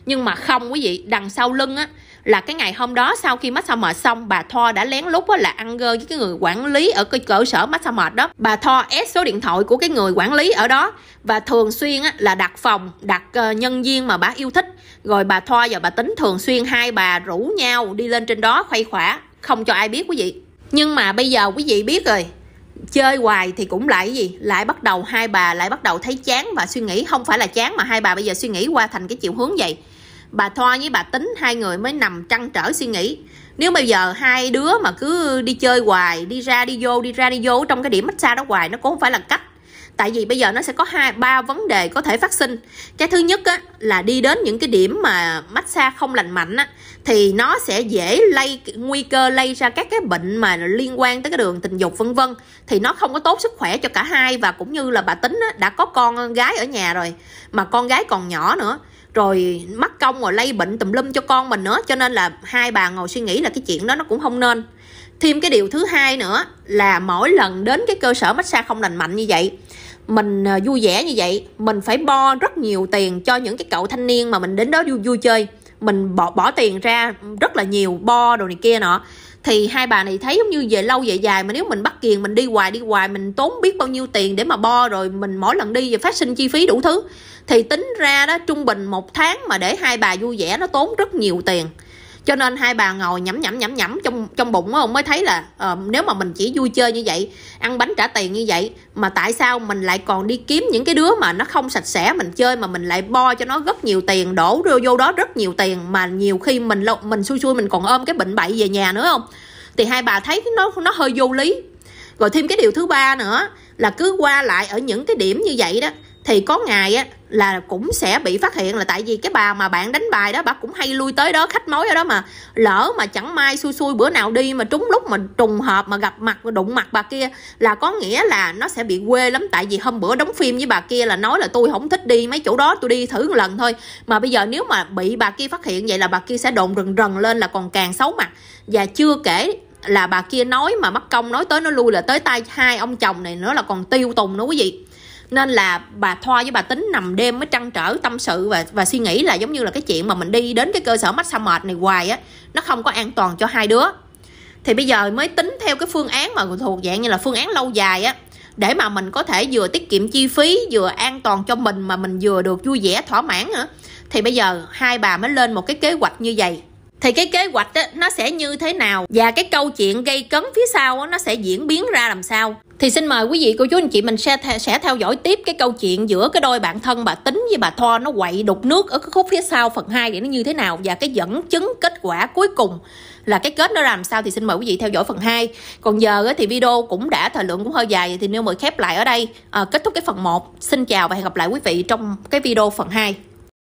nhưng mà không quý vị đằng sau lưng á là cái ngày hôm đó sau khi massage mệt xong bà Tho đã lén lút á, là ăn gơ với cái người quản lý ở cái cơ sở massage mệt đó bà Tho ép số điện thoại của cái người quản lý ở đó và thường xuyên á, là đặt phòng đặt uh, nhân viên mà bà yêu thích rồi bà Tho và bà tính thường xuyên hai bà rủ nhau đi lên trên đó khuây khỏa không cho ai biết quý vị nhưng mà bây giờ quý vị biết rồi chơi hoài thì cũng lại gì lại bắt đầu hai bà lại bắt đầu thấy chán và suy nghĩ không phải là chán mà hai bà bây giờ suy nghĩ qua thành cái chiều hướng vậy bà thoa với bà tính hai người mới nằm trăn trở suy nghĩ nếu bây giờ hai đứa mà cứ đi chơi hoài đi ra đi vô đi ra đi vô trong cái điểm massage đó hoài nó cũng không phải là cách tại vì bây giờ nó sẽ có hai ba vấn đề có thể phát sinh cái thứ nhất á, là đi đến những cái điểm mà massage không lành mạnh á, thì nó sẽ dễ lây nguy cơ lây ra các cái bệnh mà liên quan tới cái đường tình dục vân vân thì nó không có tốt sức khỏe cho cả hai và cũng như là bà tính á, đã có con gái ở nhà rồi mà con gái còn nhỏ nữa rồi mắc công rồi lây bệnh tùm lum cho con mình nữa cho nên là hai bà ngồi suy nghĩ là cái chuyện đó nó cũng không nên thêm cái điều thứ hai nữa là mỗi lần đến cái cơ sở massage không lành mạnh như vậy mình à, vui vẻ như vậy mình phải bo rất nhiều tiền cho những cái cậu thanh niên mà mình đến đó vui vui chơi mình bỏ bỏ tiền ra rất là nhiều bo đồ này kia nọ thì hai bà này thấy giống như về lâu về dài mà nếu mình bắt kiền mình đi hoài đi hoài mình tốn biết bao nhiêu tiền để mà bo rồi mình mỗi lần đi và phát sinh chi phí đủ thứ thì tính ra đó trung bình một tháng mà để hai bà vui vẻ nó tốn rất nhiều tiền cho nên hai bà ngồi nhẩm nhẩm nhẩm nhẩm trong trong bụng ông mới thấy là uh, nếu mà mình chỉ vui chơi như vậy ăn bánh trả tiền như vậy mà tại sao mình lại còn đi kiếm những cái đứa mà nó không sạch sẽ mình chơi mà mình lại bo cho nó rất nhiều tiền đổ vô đó rất nhiều tiền mà nhiều khi mình mình xui xui mình còn ôm cái bệnh bậy về nhà nữa không thì hai bà thấy nó nó hơi vô lý rồi thêm cái điều thứ ba nữa là cứ qua lại ở những cái điểm như vậy đó thì có ngày á là cũng sẽ bị phát hiện là tại vì cái bà mà bạn đánh bài đó bà cũng hay lui tới đó khách mối ở đó mà lỡ mà chẳng may xui xui bữa nào đi mà trúng lúc mà trùng hợp mà gặp mặt đụng mặt bà kia là có nghĩa là nó sẽ bị quê lắm tại vì hôm bữa đóng phim với bà kia là nói là tôi không thích đi mấy chỗ đó tôi đi thử một lần thôi mà bây giờ nếu mà bị bà kia phát hiện vậy là bà kia sẽ đồn rần rần lên là còn càng xấu mặt và chưa kể là bà kia nói mà mất công nói tới nó lui là tới tay hai ông chồng này nữa là còn tiêu tùng nữa quý vị nên là bà Thoa với bà Tính nằm đêm mới trăn trở tâm sự và và suy nghĩ là giống như là cái chuyện mà mình đi đến cái cơ sở massage mệt này hoài á nó không có an toàn cho hai đứa thì bây giờ mới tính theo cái phương án mà thuộc dạng như là phương án lâu dài á để mà mình có thể vừa tiết kiệm chi phí vừa an toàn cho mình mà mình vừa được vui vẻ thỏa mãn nữa thì bây giờ hai bà mới lên một cái kế hoạch như vậy thì cái kế hoạch đó nó sẽ như thế nào và cái câu chuyện gây cấn phía sau á, nó sẽ diễn biến ra làm sao thì xin mời quý vị cô chú anh chị mình sẽ th- sẽ theo dõi tiếp cái câu chuyện giữa cái đôi bạn thân bà tính với bà Tho nó quậy đục nước ở cái khúc phía sau phần 2 để nó như thế nào và cái dẫn chứng kết quả cuối cùng là cái kết nó làm sao thì xin mời quý vị theo dõi phần 2 còn giờ thì video cũng đã thời lượng cũng hơi dài thì nếu mời khép lại ở đây à, kết thúc cái phần 1 xin chào và hẹn gặp lại quý vị trong cái video phần 2